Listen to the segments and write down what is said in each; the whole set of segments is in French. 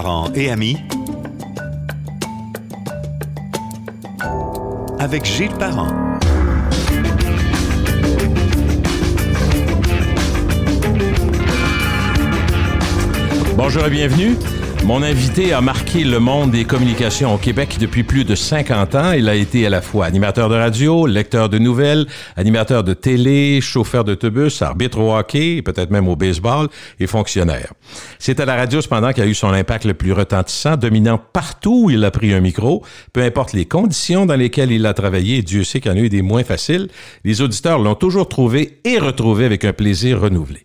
parents et amis avec Gilles Parent. Bonjour et bienvenue. Mon invité a marqué le monde des communications au Québec depuis plus de 50 ans. Il a été à la fois animateur de radio, lecteur de nouvelles, animateur de télé, chauffeur d'autobus, arbitre au hockey, peut-être même au baseball et fonctionnaire. C'est à la radio cependant qu'il a eu son impact le plus retentissant, dominant partout où il a pris un micro, peu importe les conditions dans lesquelles il a travaillé, Dieu sait qu'il y en a eu des moins faciles. Les auditeurs l'ont toujours trouvé et retrouvé avec un plaisir renouvelé.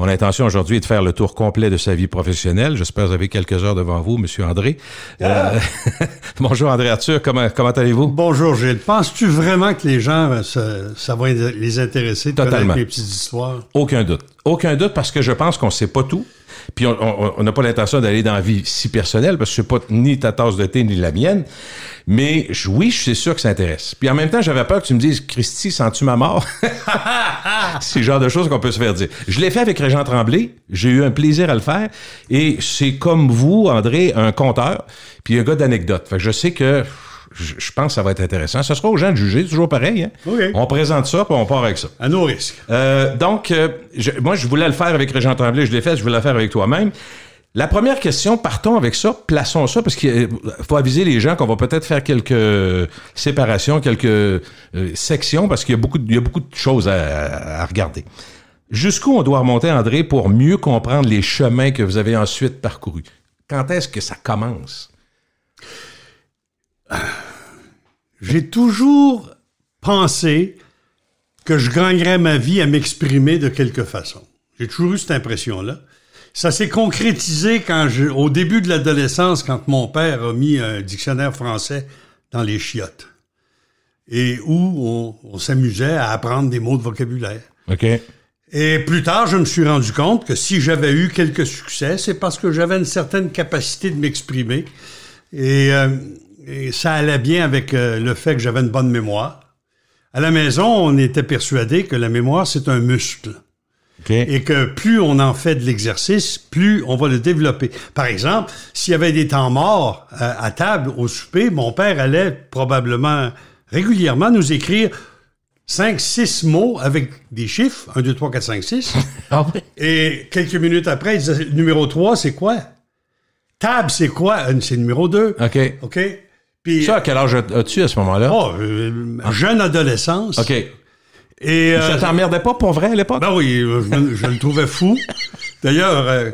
Mon intention aujourd'hui est de faire le tour complet de sa vie professionnelle. J'espère que vous avez quelques heures devant vous, Monsieur André. Euh, Bonjour André Arthur, comment, comment allez-vous? Bonjour Gilles. Penses-tu vraiment que les gens, euh, ça, va les intéresser de Totalement. les petites histoires? Aucun doute. Aucun doute parce que je pense qu'on ne sait pas tout. Puis on n'a pas l'intention d'aller dans la vie si personnelle, parce que c'est pas ni ta tasse de thé ni la mienne. Mais oui, je suis sûr que ça intéresse. Puis en même temps, j'avais peur que tu me dises, Christy, sens-tu ma mort? c'est le genre de choses qu'on peut se faire dire. Je l'ai fait avec Régent Tremblay. J'ai eu un plaisir à le faire. Et c'est comme vous, André, un conteur, puis un gars d'anecdotes. Fait je sais que je pense que ça va être intéressant. Ce sera aux gens de juger, toujours pareil. Hein. On présente ça, puis on part avec ça. À nos risques. Euh, donc, euh, moi, je voulais le faire avec Régent Tremblay, je l'ai fait, je voulais le faire avec toi-même. La première question, partons avec ça, plaçons ça, parce qu'il euh, faut aviser les gens qu'on va peut-être faire quelques séparations, quelques sections, parce qu'il y, a beaucoup de, beaucoup de choses à, à regarder. Jusqu'où on doit remonter, André, pour mieux comprendre les chemins que vous avez ensuite parcourus? Quand est-ce que ça commence? j'ai toujours pensé que je gagnerais ma vie à m'exprimer de quelque façon. J'ai toujours eu cette impression-là. Ça s'est concrétisé quand je, au début de l'adolescence, quand mon père a mis un dictionnaire français dans les chiottes. Et où on, s'amusait à apprendre des mots de vocabulaire. Et plus tard, je me suis rendu compte que si j'avais eu quelques succès, c'est parce que j'avais une certaine capacité de m'exprimer. Et euh, ça allait bien avec euh, le fait que j'avais une bonne mémoire. À la maison, on était persuadé que la mémoire, c'est un muscle. Et que plus on en fait de l'exercice, plus on va le développer. Par exemple, s'il y avait des temps morts euh, à, table, au souper, mon père allait probablement régulièrement nous écrire 5, 6 mots avec des chiffres, 1, 2, 3, 4, 5, 6. Et quelques minutes après, il disait, numéro 3, c'est quoi? Table, c'est quoi? Euh, c'est numéro 2. OK. OK ça, à quel âge as-tu à ce moment-là? Oh, euh, euh, jeune adolescence. OK. Et, euh, ça t'emmerdait pas pour vrai à l'époque? Ben oui, je, le trouvais fou. D'ailleurs,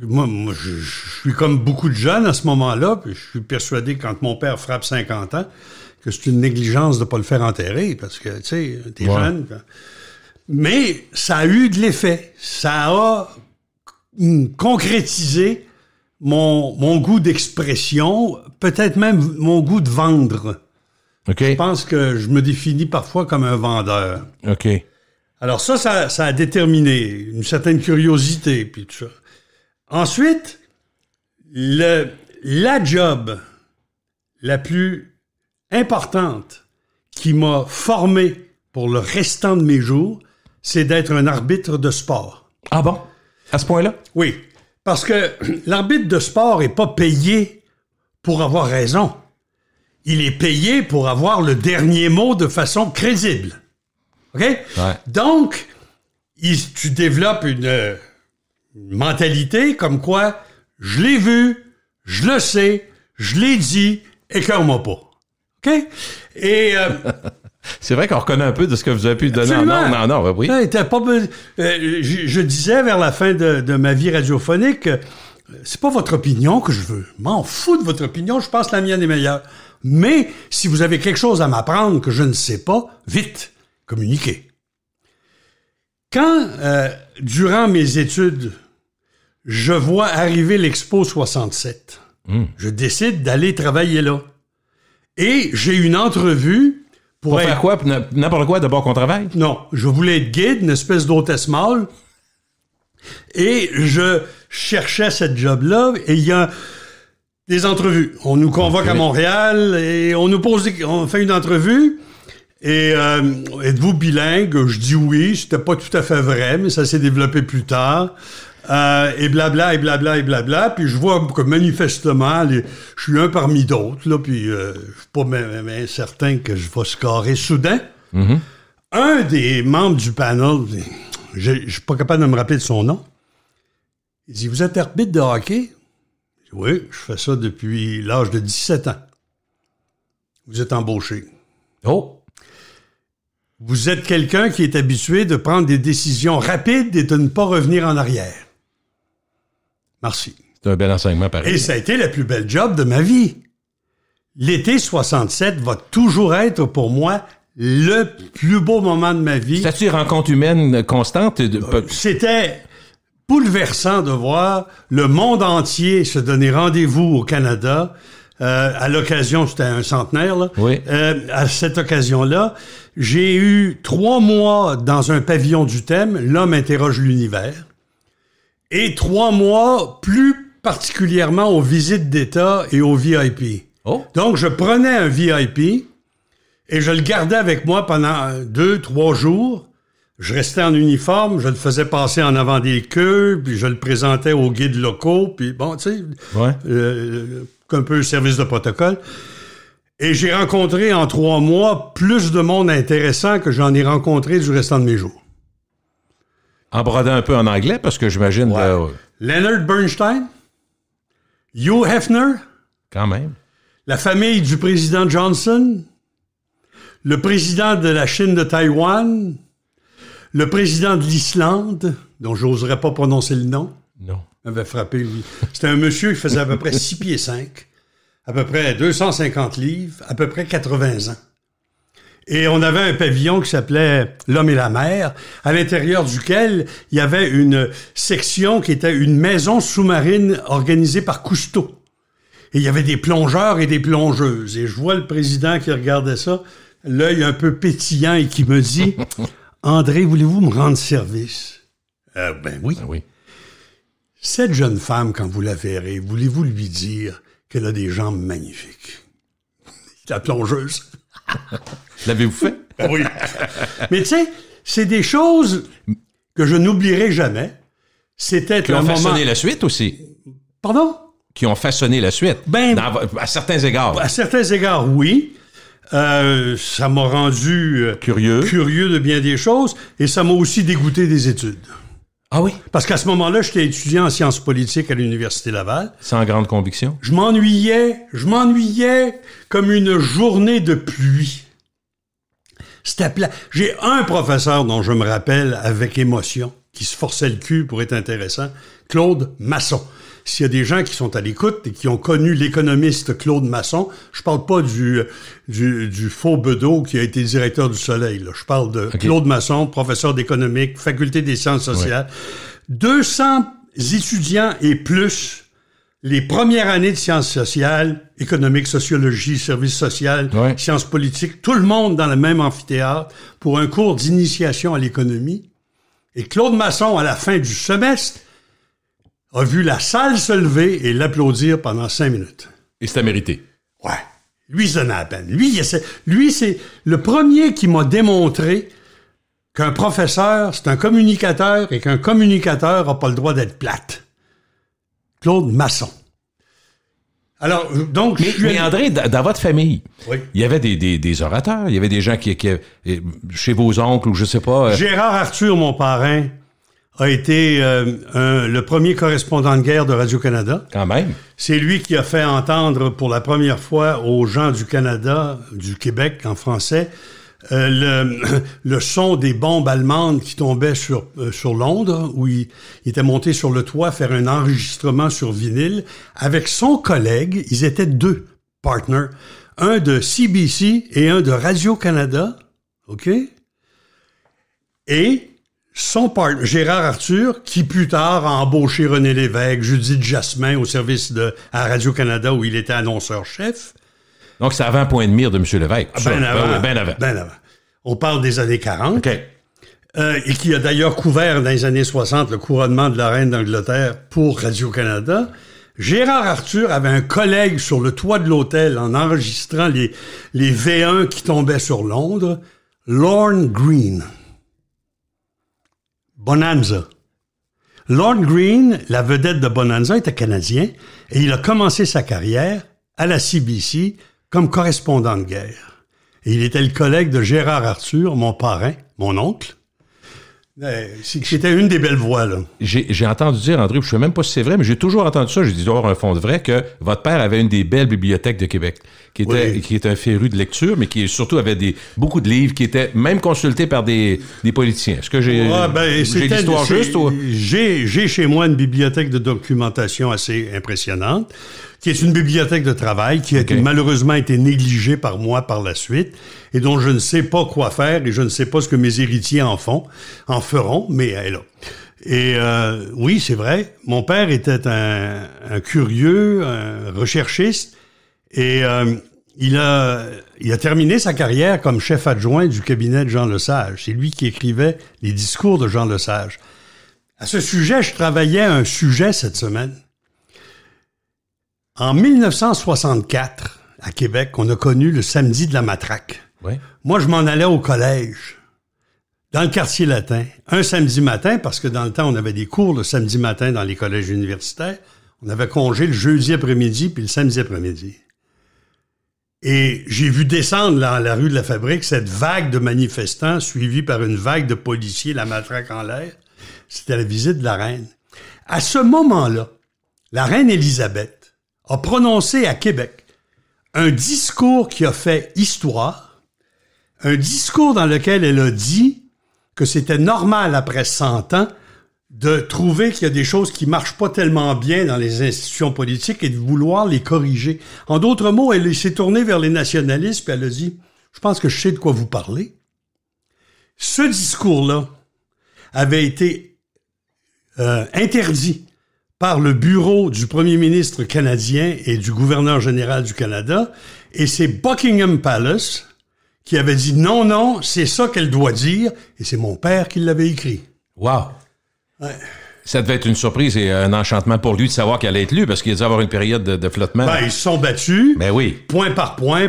moi, je, suis comme beaucoup de jeunes à ce moment-là, je suis persuadé quand mon père frappe 50 ans, que c'est une négligence de ne pas le faire enterrer, parce que, tu sais, t'es jeune. Mais ça a eu de l'effet. Ça a mm, concrétisé mon, goût d'expression, peut-être même mon goût de vendre. Je pense que je me définis parfois comme un vendeur. Alors ça, ça, a déterminé une certaine curiosité, puis Ensuite, le, la job la plus importante qui m'a formé pour le restant de mes jours, c'est d'être un arbitre de sport. Ah bon? À ce point-là? Oui. Parce que l'arbitre de sport n'est pas payé pour avoir raison. Il est payé pour avoir le dernier mot de façon crédible. OK? Donc, tu développes une, mentalité comme quoi je l'ai vu, je le sais, je l'ai dit, écœure-moi pas. OK? Et euh, C'est vrai qu'on reconnaît un peu de ce que vous avez pu donner en non, non, ben oui. Non, pas euh, je, disais vers la fin de, ma vie radiophonique, euh, c'est pas votre opinion que je veux. M'en fous de votre opinion, je pense que la mienne est meilleure. Mais si vous avez quelque chose à m'apprendre que je ne sais pas, vite, communiquez. Quand, euh, durant mes études, je vois arriver l'Expo 67, hmm. je décide d'aller travailler là. Et j'ai une entrevue pour faire quoi? N'importe quoi d'abord qu'on travaille? Non. Je voulais être guide, une espèce d'hôtesse mâle. Et je cherchais cette job-là. Et il y a des entrevues. On nous convoque à Montréal et on nous pose des, on fait une entrevue. Et euh, êtes-vous bilingue? Je dis oui, c'était pas tout à fait vrai, mais ça s'est développé plus tard. Euh, et blabla, et blabla, et blabla. Puis je vois que manifestement, je suis un parmi d'autres, là, puis euh, je ne suis pas même, certain que je vais scorer soudain. Mm-hmm. Un des membres du panel, je ne suis pas capable de me rappeler de son nom, il dit Vous êtes arbitre de hockey Oui, je fais ça depuis l'âge de 17 ans. Vous êtes embauché. Oh vous êtes quelqu'un qui est habitué de prendre des décisions rapides et de ne pas revenir en arrière. Merci. C'est un bel enseignement, pareil. Et ça a été le plus belle job de ma vie. L'été 67 va toujours être pour moi le plus beau moment de ma vie. C'était une rencontre humaine constante? Euh, c'était bouleversant de voir le monde entier se donner rendez-vous au Canada. Euh, à l'occasion, c'était un centenaire, Oui. Euh, à cette occasion-là, j'ai eu trois mois dans un pavillon du thème, L'homme interroge l'univers et trois mois plus particulièrement aux visites d'État et aux VIP. Oh. Donc, je prenais un VIP et je le gardais avec moi pendant deux, trois jours. Je restais en uniforme, je le faisais passer en avant des queues, puis je le présentais aux guides locaux, puis bon, tu sais, euh, euh, un peu service de protocole. Et j'ai rencontré en trois mois plus de monde intéressant que j'en ai rencontré du restant de mes jours. En brodant un peu en anglais, parce que j'imagine. Euh, Leonard Bernstein, Hugh Hefner. Quand même. La famille du président Johnson, le président de la Chine de Taïwan, le président de l'Islande, dont j'oserais pas prononcer le nom. Non. Avait frappé, lui. C'était un monsieur qui faisait à peu près 6 pieds 5, à peu près 250 livres, à peu près 80 ans. Et on avait un pavillon qui s'appelait L'homme et la mer, à l'intérieur duquel il y avait une section qui était une maison sous-marine organisée par Cousteau. Et il y avait des plongeurs et des plongeuses. Et je vois le président qui regardait ça, l'œil un peu pétillant et qui me dit André, voulez-vous me rendre service ah, ben oui. Ah oui. Cette jeune femme, quand vous la verrez, voulez-vous lui dire qu'elle a des jambes magnifiques La plongeuse. L'avez-vous fait? oui. Mais tu sais, c'est des choses que je n'oublierai jamais. C'était Qui ont façonné la suite aussi. Pardon? Qui ont façonné la suite. Ben, à certains égards. À certains égards, oui. Euh, ça m'a rendu euh, curieux. curieux de bien des choses et ça m'a aussi dégoûté des études. Ah oui? Parce qu'à ce moment-là, j'étais étudiant en sciences politiques à l'Université Laval. Sans grande conviction. Je m'ennuyais, je m'ennuyais comme une journée de pluie. C'était plat. J'ai un professeur dont je me rappelle avec émotion, qui se forçait le cul pour être intéressant, Claude Masson s'il y a des gens qui sont à l'écoute et qui ont connu l'économiste Claude Masson, je parle pas du, du, faux Bedeau qui a été directeur du Soleil. Je parle de Claude Masson, professeur d'économique, faculté des sciences sociales. 200 étudiants et plus les premières années de sciences sociales, économique, sociologie, service social, sciences politiques, tout le monde dans le même amphithéâtre pour un cours d'initiation à l'économie. Et Claude Masson, à la fin du semestre, a vu la salle se lever et l'applaudir pendant cinq minutes. Et c'était mérité. Ouais. Lui, ça peine. Lui, Lui c'est le premier qui m'a démontré qu'un professeur, c'est un communicateur et qu'un communicateur n'a pas le droit d'être plate. Claude Masson. Alors, donc. Mais, André, dans votre famille, il y avait des, orateurs, il y avait des gens qui, qui, euh, Chez vos oncles ou je sais pas. Euh, Gérard Arthur, mon parrain, a été euh, le premier correspondant de guerre de Radio-Canada. Quand même. C'est lui qui a fait entendre pour la première fois aux gens du Canada, du Québec en français, euh, le, son des bombes allemandes qui tombaient sur, euh, sur Londres, où il, il, était monté sur le toit faire un enregistrement sur vinyle avec son collègue. Ils étaient deux partners, un de CBC et un de Radio-Canada. OK? Et son partner, Gérard Arthur, qui plus tard a embauché René Lévesque, Judith Jasmin au service de à Radio-Canada où il était annonceur-chef. Donc, c'est avant point de mire de M. Lévesque. Ah, ben, ben, ben, ben, avant, On parle des années 40. Euh, et qui a d'ailleurs couvert dans les années 60 le couronnement de la reine d'Angleterre pour Radio-Canada. Gérard Arthur avait un collègue sur le toit de l'hôtel en enregistrant les, les V1 qui tombaient sur Londres, Lorne Green. Bonanza. Lord Green, la vedette de Bonanza, était canadien et il a commencé sa carrière à la CBC comme correspondant de guerre. il était le collègue de Gérard Arthur, mon parrain, mon oncle, c'était une des belles voix, là. J'ai entendu dire, André, je ne sais même pas si c'est vrai, mais j'ai toujours entendu ça, j'ai dit d'avoir oh, un fond de vrai, que votre père avait une des belles bibliothèques de Québec, qui était, qui un féru de lecture, mais qui surtout avait des, beaucoup de livres qui étaient même consultés par des, politiciens. Est-ce que j'ai ben, l'histoire juste? J'ai chez moi une bibliothèque de documentation assez impressionnante qui est une bibliothèque de travail qui a malheureusement été négligée par moi par la suite et dont je ne sais pas quoi faire et je ne sais pas ce que mes héritiers en font, en feront, mais elle là. Et euh, oui, c'est vrai, mon père était un, curieux, un recherchiste et euh, il a, il a terminé sa carrière comme chef adjoint du cabinet de Jean Lesage. C'est lui qui écrivait les discours de Jean Lesage. À ce sujet, je travaillais un sujet cette semaine en 1964, à Québec, on a connu le samedi de la matraque. Moi, je m'en allais au collège, dans le quartier latin, un samedi matin, parce que dans le temps, on avait des cours le samedi matin dans les collèges universitaires. On avait congé le jeudi après-midi puis le samedi après-midi. Et j'ai vu descendre dans la rue de la Fabrique cette vague de manifestants suivie par une vague de policiers, la matraque en l'air. C'était la visite de la reine. À ce moment-là, la reine Élisabeth a prononcé à Québec un discours qui a fait histoire, un discours dans lequel elle a dit que c'était normal après 100 ans de trouver qu'il y a des choses qui marchent pas tellement bien dans les institutions politiques et de vouloir les corriger. En d'autres mots, elle s'est tournée vers les nationalistes et elle a dit, je pense que je sais de quoi vous parlez. Ce discours-là avait été euh, interdit par le bureau du premier ministre canadien et du gouverneur général du Canada, et c'est Buckingham Palace qui avait dit non, non, c'est ça qu'elle doit dire, et c'est mon père qui l'avait écrit. Wow. Ça devait être une surprise et un enchantement pour lui de savoir qu'elle allait être lue parce qu'il dû avoir une période de, flottement. Ben, ils sont battus. Ben oui. Point par point,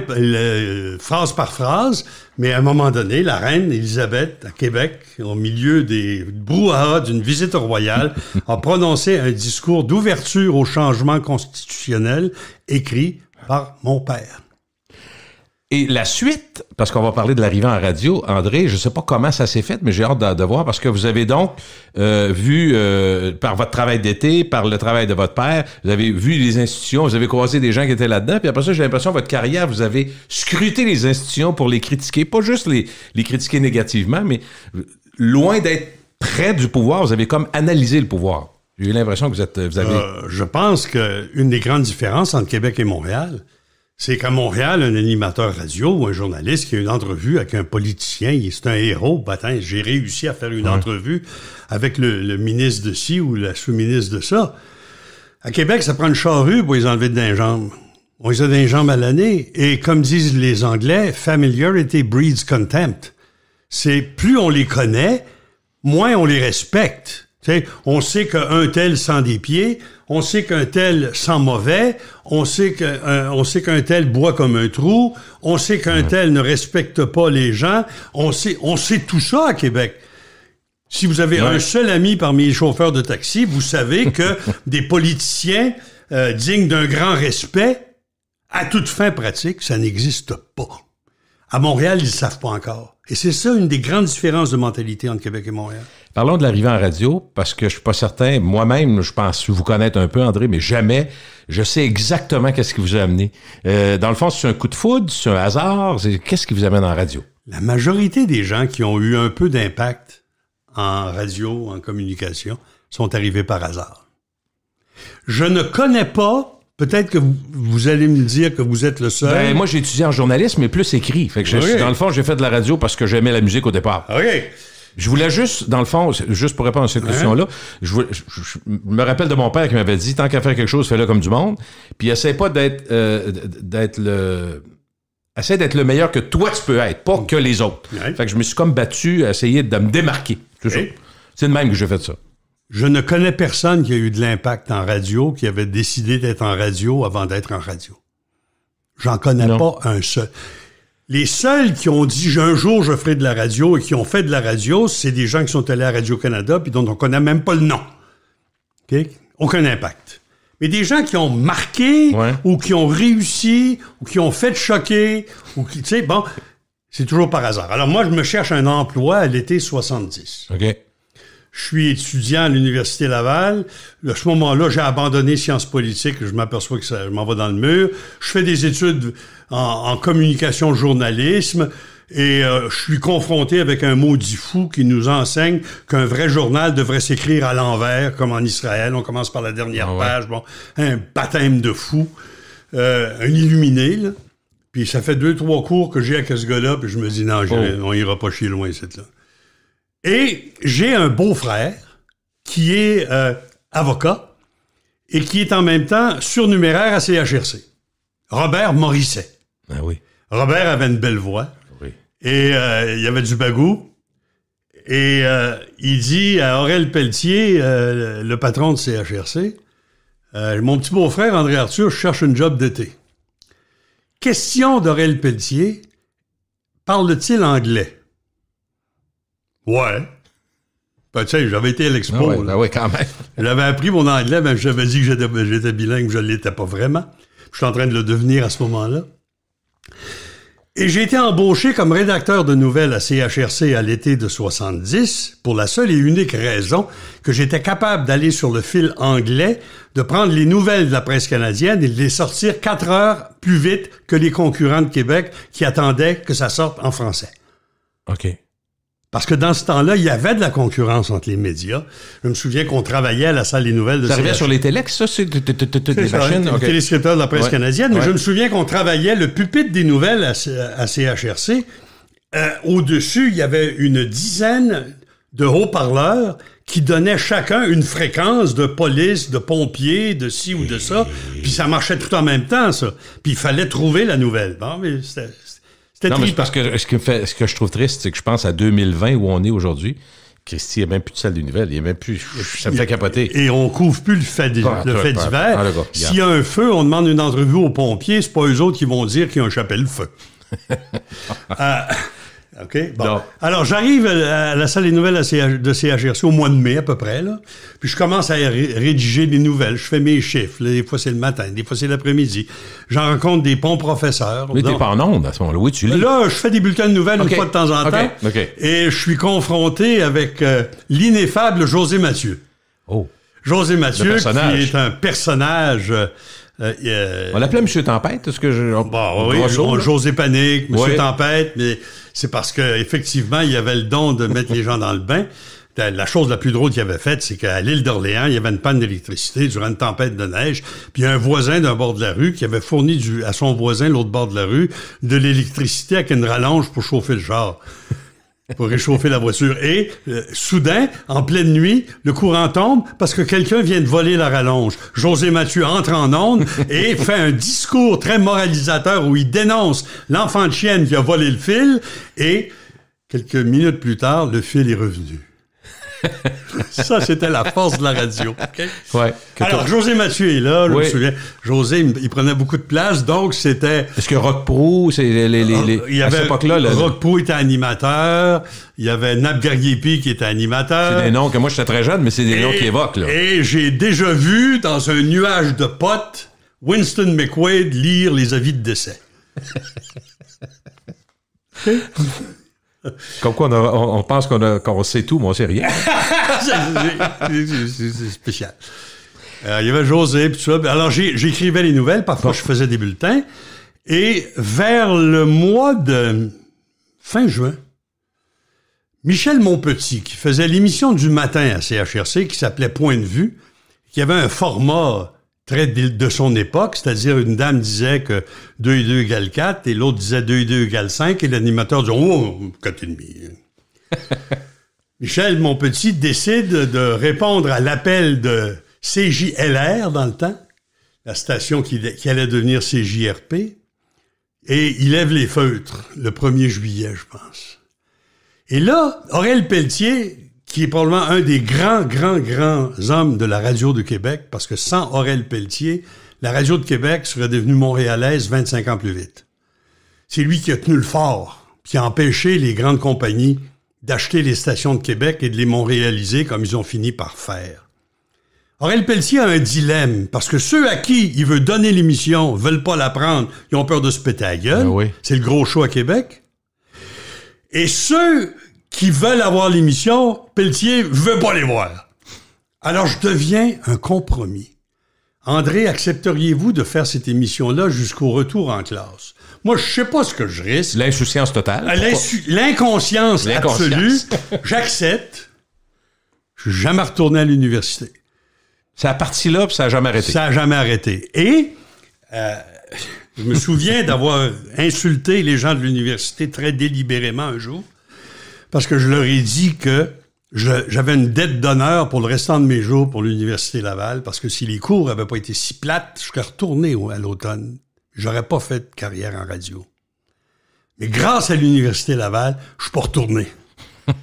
phrase par phrase. Mais à un moment donné, la reine Élisabeth, à Québec, au milieu des brouhahas d'une visite royale, a prononcé un discours d'ouverture au changement constitutionnel écrit par mon père. Et la suite, parce qu'on va parler de l'arrivée en radio, André, je ne sais pas comment ça s'est fait, mais j'ai hâte de, voir parce que vous avez donc euh, vu, euh, par votre travail d'été, par le travail de votre père, vous avez vu les institutions, vous avez croisé des gens qui étaient là-dedans, puis après ça, j'ai l'impression que votre carrière, vous avez scruté les institutions pour les critiquer, pas juste les, critiquer négativement, mais loin d'être près du pouvoir, vous avez comme analysé le pouvoir. J'ai eu l'impression que vous, êtes, avez... Euh, je pense qu'une des grandes différences entre Québec et Montréal, c'est qu'à Montréal, un animateur radio ou un journaliste qui a une entrevue avec un politicien, c'est un héros. Ben, j'ai réussi à faire une entrevue avec le, ministre de ci ou la sous-ministre de ça. À Québec, ça prend une charrue pour les enlever de jambes. On les a des jambes à l'année. Et comme disent les Anglais, familiarity breeds contempt. C'est plus on les connaît, moins on les respecte on sait qu'un tel sent des pieds, on sait qu'un tel sent mauvais, on sait euh, qu'un tel boit comme un trou, on sait qu'un tel ne respecte pas les gens, on sait, on sait tout ça à Québec. Si vous avez un seul ami parmi les chauffeurs de taxi, vous savez que des politiciens euh, dignes d'un grand respect, à toute fin pratique, ça n'existe pas. À Montréal, ils ne savent pas encore. Et c'est ça une des grandes différences de mentalité entre Québec et Montréal. Parlons de l'arrivée en radio, parce que je suis pas certain, moi-même, je pense vous connaître un peu, André, mais jamais, je sais exactement qu'est-ce qui vous a amené. Euh, dans le fond, c'est un coup de foudre, c'est un hasard, qu'est-ce qui vous amène en radio? La majorité des gens qui ont eu un peu d'impact en radio, en communication, sont arrivés par hasard. Je ne connais pas Peut-être que vous, allez me dire que vous êtes le seul. Ben, moi, j'ai étudié en journalisme, mais plus écrit. Fait que dans le fond, j'ai fait de la radio parce que j'aimais la musique au départ. OK. Je voulais juste, dans le fond, juste pour répondre à cette hein? question-là, je, me rappelle de mon père qui m'avait dit tant qu'à faire quelque chose, fais-le comme du monde. Puis essaie pas d'être euh, d'être le essaie d'être le meilleur que toi tu peux être, pas que les autres. Fait que je me suis comme battu à essayer de me démarquer. C'est de même que j'ai fait ça. Je ne connais personne qui a eu de l'impact en radio, qui avait décidé d'être en radio avant d'être en radio. J'en connais pas un seul. Les seuls qui ont dit un jour je ferai de la radio et qui ont fait de la radio, c'est des gens qui sont allés à Radio-Canada puis dont on connaît même pas le nom. Aucun impact. Mais des gens qui ont marqué ou qui ont réussi ou qui ont fait choquer ou qui, tu sais, bon, c'est toujours par hasard. Alors moi, je me cherche un emploi à l'été 70. OK je suis étudiant à l'Université Laval. À ce moment-là, j'ai abandonné sciences politiques. Je m'aperçois que ça, je m'en vais dans le mur. Je fais des études en, communication journalisme. Et euh, je suis confronté avec un maudit fou qui nous enseigne qu'un vrai journal devrait s'écrire à l'envers, comme en Israël. On commence par la dernière ah page. Bon, un baptême de fou. Euh, un illuminé, Puis ça fait deux, trois cours que j'ai avec ce gars-là, puis je me dis, non, oh. on ira pas chier loin, cette là. Et j'ai un beau-frère qui est euh, avocat et qui est en même temps surnuméraire à CHRC. Robert Morisset. Ah oui. Robert avait une belle voix. Et euh, il avait du bagou. Et euh, il dit à Aurel Pelletier, le patron de CHRC, Mon petit beau-frère André Arthur cherche un job d'été. Question d'Aurel Pelletier, parle-t-il anglais? Ouais. Ben, tu sais, j'avais été à l'expo. Ah ben quand même. j'avais appris mon anglais, mais j'avais dit que j'étais, ben, bilingue, je ne l'étais pas vraiment. Je suis en train de le devenir à ce moment-là. Et j'ai été embauché comme rédacteur de nouvelles à CHRC à l'été de 70 pour la seule et unique raison que j'étais capable d'aller sur le fil anglais, de prendre les nouvelles de la presse canadienne et de les sortir quatre heures plus vite que les concurrents de Québec qui attendaient que ça sorte en français. OK. Parce que dans ce temps-là, il y avait de la concurrence entre les médias. Je me souviens qu'on travaillait à la salle des nouvelles de Ça arrivait sur les téléx, ça, c'est des machines. Le téléscripteur de la presse canadienne. Mais je me souviens qu'on travaillait le pupitre des nouvelles à, CHRC. Euh, au-dessus, il y avait une dizaine de haut-parleurs qui donnaient chacun une fréquence de police, de pompiers, de ci ou de ça. Puis ça marchait tout en même temps, ça. Puis il fallait trouver la nouvelle. Bon, mais non, parce que ce, que je trouve triste, c'est que je pense à 2020 où on est aujourd'hui. Christy, il n'y a même plus de salle des nouvelles. Il a même plus. Ça me fait capoter. Et on couvre plus le fait, d'hiver. Ah, S'il y a un feu, on demande une entrevue aux pompiers. Ce pas eux autres qui vont dire qu'il y a un chapelle-feu. Euh, alors, j'arrive à la salle des nouvelles de CHRC au mois de mai, à peu près, Puis je commence à rédiger des nouvelles. Je fais mes chiffres. Des fois, c'est le matin. Des fois, c'est l'après-midi. J'en rencontre des bons professeurs. Mais t'es pas en onde à ce moment-là. tu Là, je fais des bulletins de nouvelles une fois de temps en temps. Et je suis confronté avec euh, l'ineffable José Mathieu. Oh. José Mathieu, qui est un personnage... Euh, euh, on l'appelait Monsieur Tempête, est-ce que je. Bon, bah, oui, José Panique, Monsieur Tempête, mais c'est parce que effectivement, il y avait le don de mettre les gens dans le bain. La chose la plus drôle qu'il avait faite, c'est qu'à l'île d'Orléans, il y avait une panne d'électricité durant une tempête de neige, puis un voisin d'un bord de la rue qui avait fourni du, à son voisin, l'autre bord de la rue, de l'électricité avec une rallonge pour chauffer le genre pour réchauffer la voiture. Et euh, soudain, en pleine nuit, le courant tombe parce que quelqu'un vient de voler la rallonge. José Mathieu entre en onde et fait un discours très moralisateur où il dénonce l'enfant de chienne qui a volé le fil et quelques minutes plus tard, le fil est revenu. ça, c'était la force de la radio. Alors, José Mathieu est là, je me souviens. José, il prenait beaucoup de place, donc c'était... Est-ce que Rock Pro, c'est les, les, Il y à cette époque-là... Rock Pro était animateur, il y avait Nab Gariepi qui était animateur. C'est des noms que moi, j'étais très jeune, mais c'est des noms qui évoquent. Et j'ai déjà vu, dans un nuage de potes, Winston McQuaid lire les avis de décès. Comme quoi, on, on, pense qu'on sait tout, mais on sait rien. c'est spécial. Euh, il y avait José, puis tout ça. Ben, alors, j'écrivais les nouvelles, parfois je faisais des bulletins. Et vers le mois de fin juin, Michel Montpetit qui faisait l'émission du matin à CHRC, qui s'appelait Point de vue, qui avait un format de, son époque, c'est-à-dire une dame disait que 2 et 2 égale 4 et l'autre disait 2 et 2 égale 5 et l'animateur dit Oh, Michel, mon petit, décide de répondre à l'appel de CJLR dans le temps, la station qui, qui allait devenir CJRP, et il lève les feutres le 1er juillet, je pense. Et là, Aurel Pelletier, qui est probablement un des grands, grands, grands hommes de la radio de Québec, parce que sans Aurèle Pelletier, la radio de Québec serait devenue montréalaise 25 ans plus vite. C'est lui qui a tenu le fort, qui a empêché les grandes compagnies d'acheter les stations de Québec et de les montréaliser comme ils ont fini par faire. Aurel Pelletier a un dilemme, parce que ceux à qui il veut donner l'émission veulent pas la prendre, ils ont peur de se péter à gueule. Ben C'est le gros show à Québec. Et ceux qui veulent avoir l'émission, Pelletier veut pas les voir. Alors je deviens un compromis. André, accepteriez-vous de faire cette émission-là jusqu'au retour en classe? Moi, je sais pas ce que je risque. L'insouciance totale. Euh, l'inconscience absolue. J'accepte. Je suis jamais retourné à l'université. Ça a parti là, puis ça n'a jamais arrêté. Ça n'a jamais arrêté. Et euh, je me souviens d'avoir insulté les gens de l'université très délibérément un jour parce que je leur ai dit que j'avais une dette d'honneur pour le restant de mes jours pour l'Université Laval, parce que si les cours n'avaient pas été si plates, je serais retourné à l'automne. J'aurais pas fait de carrière en radio. Mais grâce à l'Université Laval, je suis pas retourné.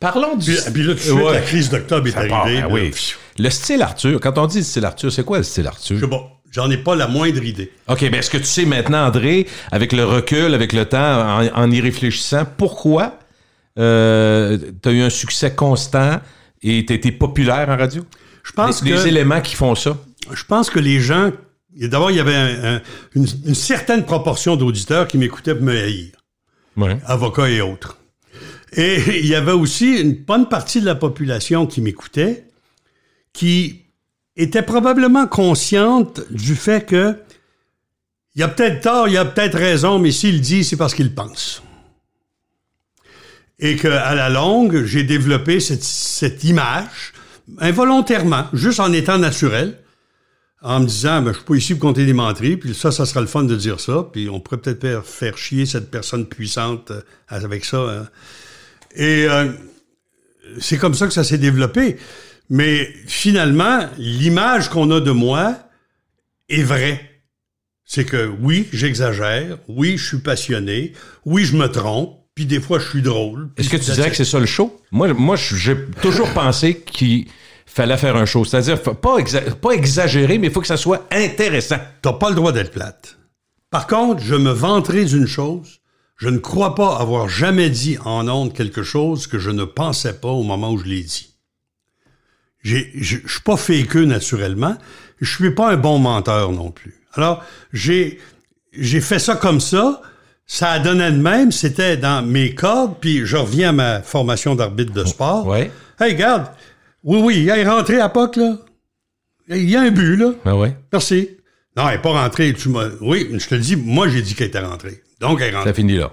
Parlons du. Puis, puis la crise d'octobre est arrivée. Ben le style Arthur, quand on dit style Arthur, c'est quoi le style Arthur? Je sais pas. J'en ai pas la moindre idée. OK, mais est-ce que tu sais maintenant, André, avec le recul, avec le temps, en y réfléchissant, pourquoi euh, tu eu un succès constant et tu été populaire en radio? Je pense que. Les éléments qui font ça? Je pense que les gens. D'abord, il y avait une, certaine proportion d'auditeurs qui m'écoutaient pour me haïr. Avocats et autres. Et il y avait aussi une bonne partie de la population qui m'écoutait qui était probablement consciente du fait que il y a peut-être tort, il y a peut-être raison, mais s'il dit, c'est parce qu'il pense et que à la longue, j'ai développé cette, image involontairement, juste en étant naturel, en me disant, ben, je suis pas ici pour compter des mentries, puis ça, ça sera le fun de dire ça, puis on pourrait peut-être faire chier cette personne puissante euh, avec ça. Hein. Et euh, c'est comme ça que ça s'est développé. Mais finalement, l'image qu'on a de moi est vraie. C'est que oui, j'exagère, oui, je suis passionné, oui, je me trompe, des fois, je suis drôle. Est-ce que tu dirais que c'est ça le show? Moi, moi j'ai toujours pensé qu'il fallait faire un show. C'est-à-dire, pas, pas exagérer, mais il faut que ça soit intéressant. T'as pas le droit d'être plate. Par contre, je me vanterai d'une chose. Je ne crois pas avoir jamais dit en ondes quelque chose que je ne pensais pas au moment où je l'ai dit. Je suis pas que naturellement. Je suis pas un bon menteur non plus. Alors, j'ai fait ça comme ça ça donnait de même, c'était dans mes cordes, puis je reviens à ma formation d'arbitre de sport. Ouais. Hey, regarde, oui, oui, il est rentré à POC, là. Il y a un but, là. Ben ouais. Merci. Non, il n'est pas rentré. oui, je te le dis, moi, j'ai dit qu'il était rentré. Donc, il est rentré. Ça finit là.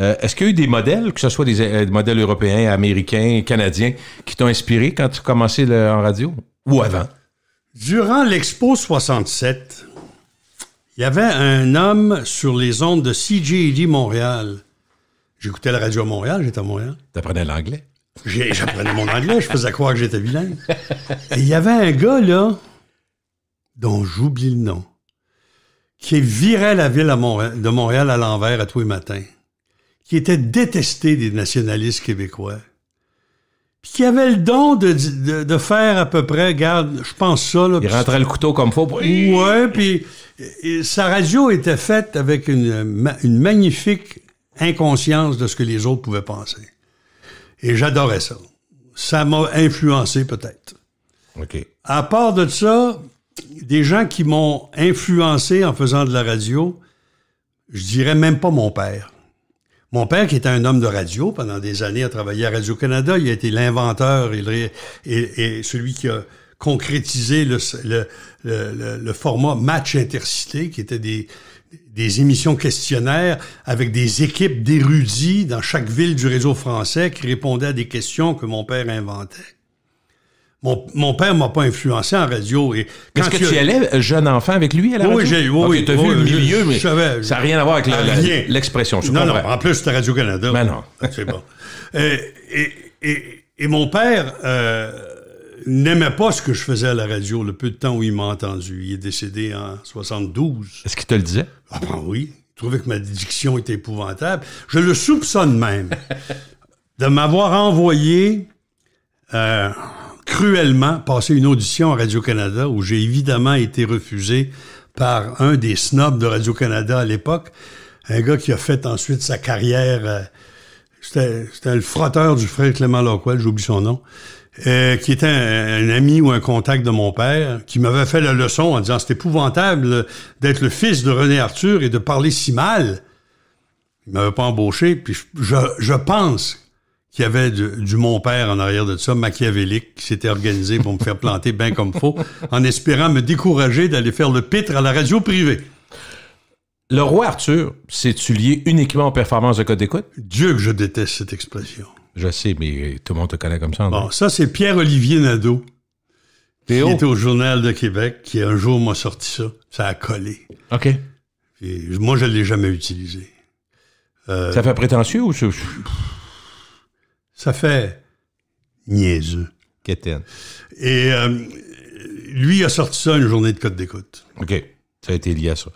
Euh, est-ce qu'il y a eu des modèles, que ce soit des, euh, des modèles européens, américains, canadiens, qui t'ont inspiré quand tu commençais en radio ou avant? Durant l'Expo 67, il y avait un homme sur les ondes de CJD Montréal. J'écoutais la radio à Montréal, j'étais à Montréal. T'apprenais l'anglais? J'apprenais mon anglais, je faisais croire que j'étais vilain. Et il y avait un gars, là, dont j'oublie le nom, qui virait la ville de Montréal à l'envers à tous les matins, qui était détesté des nationalistes québécois puis qui avait le don de, de, faire à peu près, regarde, je pense ça. Là, il rentrait le couteau comme faut. Ouais, puis sa radio était faite avec une, une magnifique inconscience de ce que les autres pouvaient penser. Et j'adorais ça. Ça m'a influencé peut-être. OK. À part de ça, des gens qui m'ont influencé en faisant de la radio, je dirais même pas mon père. Mon père, qui était un homme de radio pendant des années, a travaillé à Radio-Canada. Il a été l'inventeur et, celui qui a concrétisé le, format match intercité, qui était des émissions questionnaires avec des équipes d'érudits dans chaque ville du réseau français qui répondaient à des questions que mon père inventait. Mon, mon père m'a pas influencé en radio. Et Est-ce que tu y allais, euh, jeune enfant, avec lui à la radio? Oui, j'ai, eu oui, vu le milieu, mais ça n'a rien à voir avec l'expression. Non, non, en plus, c'était Radio-Canada. Ben non. C'est bon. et, mon père euh, n'aimait pas ce que je faisais à la radio le peu de temps où il m'a entendu. Il est décédé en 72. Est-ce qu'il te le disait? Ah ben oui. Il trouvait que ma diction était épouvantable. Je le soupçonne même de m'avoir envoyé... Euh, cruellement passé une audition à Radio-Canada où j'ai évidemment été refusé par un des snobs de Radio-Canada à l'époque, un gars qui a fait ensuite sa carrière. Euh, c'était le frotteur du frère Clément Lockwell, j'oublie son nom, euh, qui était un, ami ou un contact de mon père, qui m'avait fait la leçon en disant c'est épouvantable d'être le fils de René Arthur et de parler si mal. Il m'avait pas embauché, puis je, je pense qui avait du, mon père en arrière de ça, machiavélique, qui s'était organisé pour me faire planter bien comme faux, en espérant me décourager d'aller faire le pitre à la radio privée. Le roi Arthur, c'est-tu lié uniquement aux performances de code d'écoute? Dieu que je déteste cette expression. Je sais, mais tout le monde te connaît comme ça. Bon, ça, c'est Pierre-Olivier Nadeau, qui était au Journal de Québec, qui un jour m'a sorti ça. Ça a collé. OK. moi, je ne l'ai jamais utilisé. Euh, ça fait prétentieux ou ça fait niaiseux. Quétaine. Et euh, lui a sorti ça une journée de code d'écoute. OK. Ça a été lié à ça.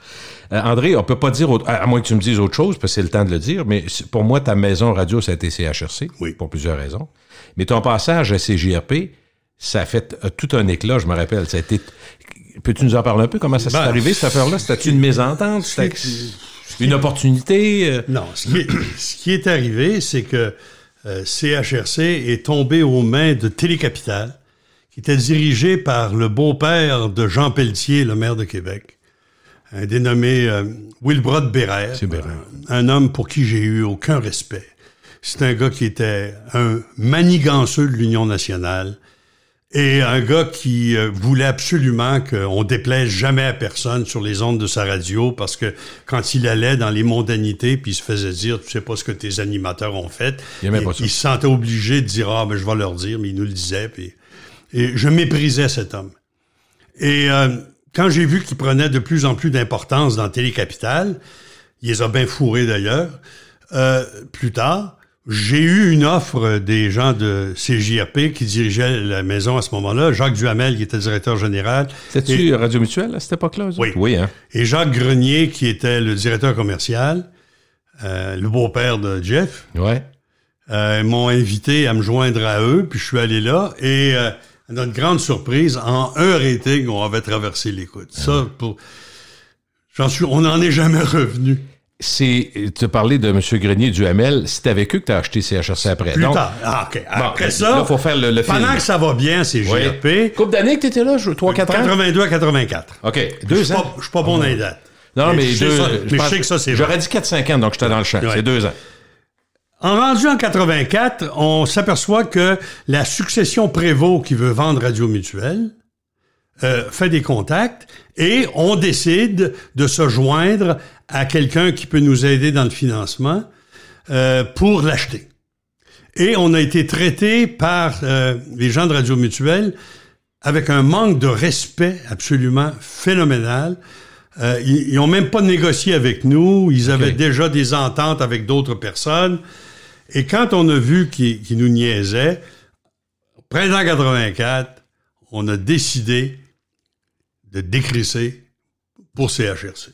Euh, André, on peut pas dire, autre, à moins que tu me dises autre chose, parce que c'est le temps de le dire, mais pour moi, ta maison radio, ça a été CHRC, oui. pour plusieurs raisons. Mais ton passage à CJRP, ça a fait euh, tout un éclat, je me rappelle. Ça Peux-tu nous en parler un peu? Comment ça s'est ben, arrivé, cette affaire-là? C'était une mésentente? C'était une opportunité? Non, ce qui est arrivé, c'est que CHRC euh, est tombé aux mains de Télécapital, qui était dirigé par le beau-père de Jean Pelletier, le maire de Québec, un dénommé euh, Wilbrod Bérère, un, euh, un homme pour qui j'ai eu aucun respect. C'est un gars qui était un maniganceux de l'Union nationale, et un gars qui euh, voulait absolument qu'on déplaise jamais à personne sur les ondes de sa radio parce que quand il allait dans les mondanités puis il se faisait dire tu sais pas ce que tes animateurs ont fait, il, se sentait obligé de dire ah mais je vais leur dire mais il nous le disait et je méprisais cet homme. Et euh, quand j'ai vu qu'il prenait de plus en plus d'importance dans Télécapital, il les a bien fourrés d'ailleurs, euh, plus tard, j'ai eu une offre des gens de CJRP qui dirigeaient la maison à ce moment-là. Jacques Duhamel, qui était directeur général. C'était-tu Radio Mutuelle à cette époque-là? Oui. oui hein. Et Jacques Grenier, qui était le directeur commercial, euh, le beau-père de Jeff. Ouais. Euh, m'ont invité à me joindre à eux, puis je suis allé là. Et euh, à notre grande surprise, en un rating, on avait traversé l'écoute. Ça, pour... J'en suis... On n'en est jamais revenu c'est tu parlais de M. Grenier du ML, c'est avec eux que tu as acheté CHRC après. Plus Donc, tard. Ah, OK. Après ça, là, faut faire le, le pendant que ça va bien, c'est JRP. Coupe d'années que tu étais là, 3-4 ans? 82 à 84. OK. Deux ans. Je suis pas bon dans les dates. Non, mais, mais que ça, c'est J'aurais dit 4-5 ans, donc j'étais dans le champ. C'est deux ans. En rendu en 84, on s'aperçoit que la succession prévôt qui veut vendre Radio Mutuelle euh, fait des contacts et on décide de se joindre à quelqu'un qui peut nous aider dans le financement euh, pour l'acheter. Et on a été traité par euh, les gens de Radio Mutuelle avec un manque de respect absolument phénoménal. ils n'ont même pas négocié avec nous. Ils avaient déjà des ententes avec d'autres personnes. Et quand on a vu qu'ils nous niaisaient, printemps 84, on a décidé de décrisser pour CHRC.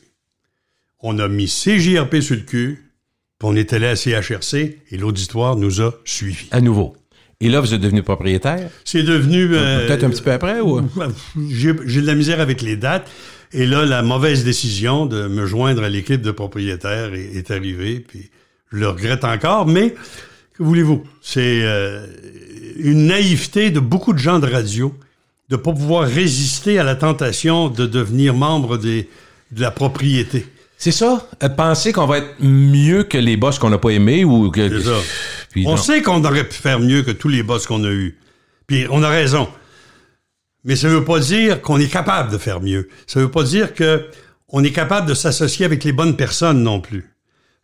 On a mis CJRP sur le cul, puis on est allé à CHRC et l'auditoire nous a suivis. À nouveau. Et là, vous êtes devenu propriétaire? C'est devenu... Euh, Peut-être un petit peu après, ou? J'ai de la misère avec les dates. Et là, la mauvaise décision de me joindre à l'équipe de propriétaires est, arrivée, puis je le regrette encore, mais que voulez-vous? C'est euh, une naïveté de beaucoup de gens de radio de pas pouvoir résister à la tentation de devenir membre des, de la propriété. C'est ça. Euh, penser qu'on va être mieux que les boss qu'on n'a pas aimés ou que. Ça. on sait qu'on aurait pu faire mieux que tous les boss qu'on a eus. Puis on a raison. Mais ça ne veut pas dire qu'on est capable de faire mieux. Ça ne veut pas dire que on est capable de s'associer avec les bonnes personnes non plus.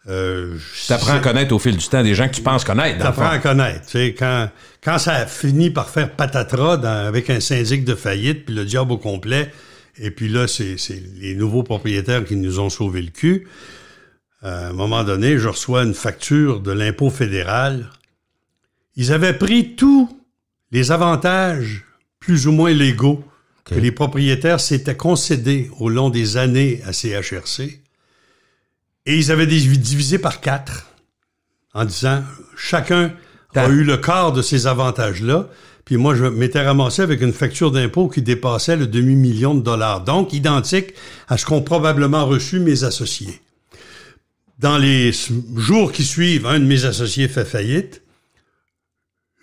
Euh, T'apprends à connaître au fil du temps des gens que tu penses connaître. T'apprends à connaître. quand, quand ça finit par faire patatras avec un syndic de faillite, puis le diable au complet, et puis là, c'est les nouveaux propriétaires qui nous ont sauvé le cul. Euh, à un moment donné, je reçois une facture de l'impôt fédéral. Ils avaient pris tous les avantages, plus ou moins légaux, que les propriétaires s'étaient concédés au long des années à CHRC et ils avaient divisé par quatre en disant chacun a eu le quart de ces avantages-là. Puis moi, je m'étais ramassé avec une facture d'impôt qui dépassait le demi-million de dollars. Donc, identique à ce qu'ont probablement reçu mes associés. Dans les jours qui suivent, un de mes associés fait faillite.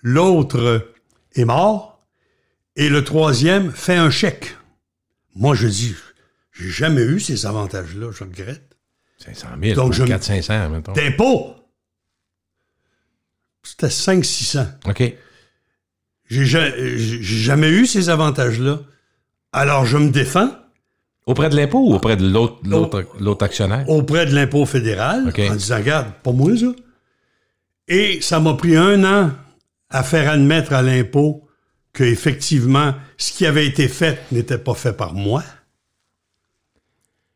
L'autre est mort. Et le troisième fait un chèque. Moi, je dis, j'ai jamais eu ces avantages-là, je regrette. 500 000, Donc, je... 4 500 C'était 5 600. OK. J'ai jamais eu ces avantages-là. Alors, je me défends. Auprès de l'impôt ou auprès de l'autre actionnaire? Auprès de l'impôt fédéral, OK. en disant, regarde, pas moi, ça. Et ça m'a pris un an à faire admettre à l'impôt qu'effectivement, ce qui avait été fait n'était pas fait par moi.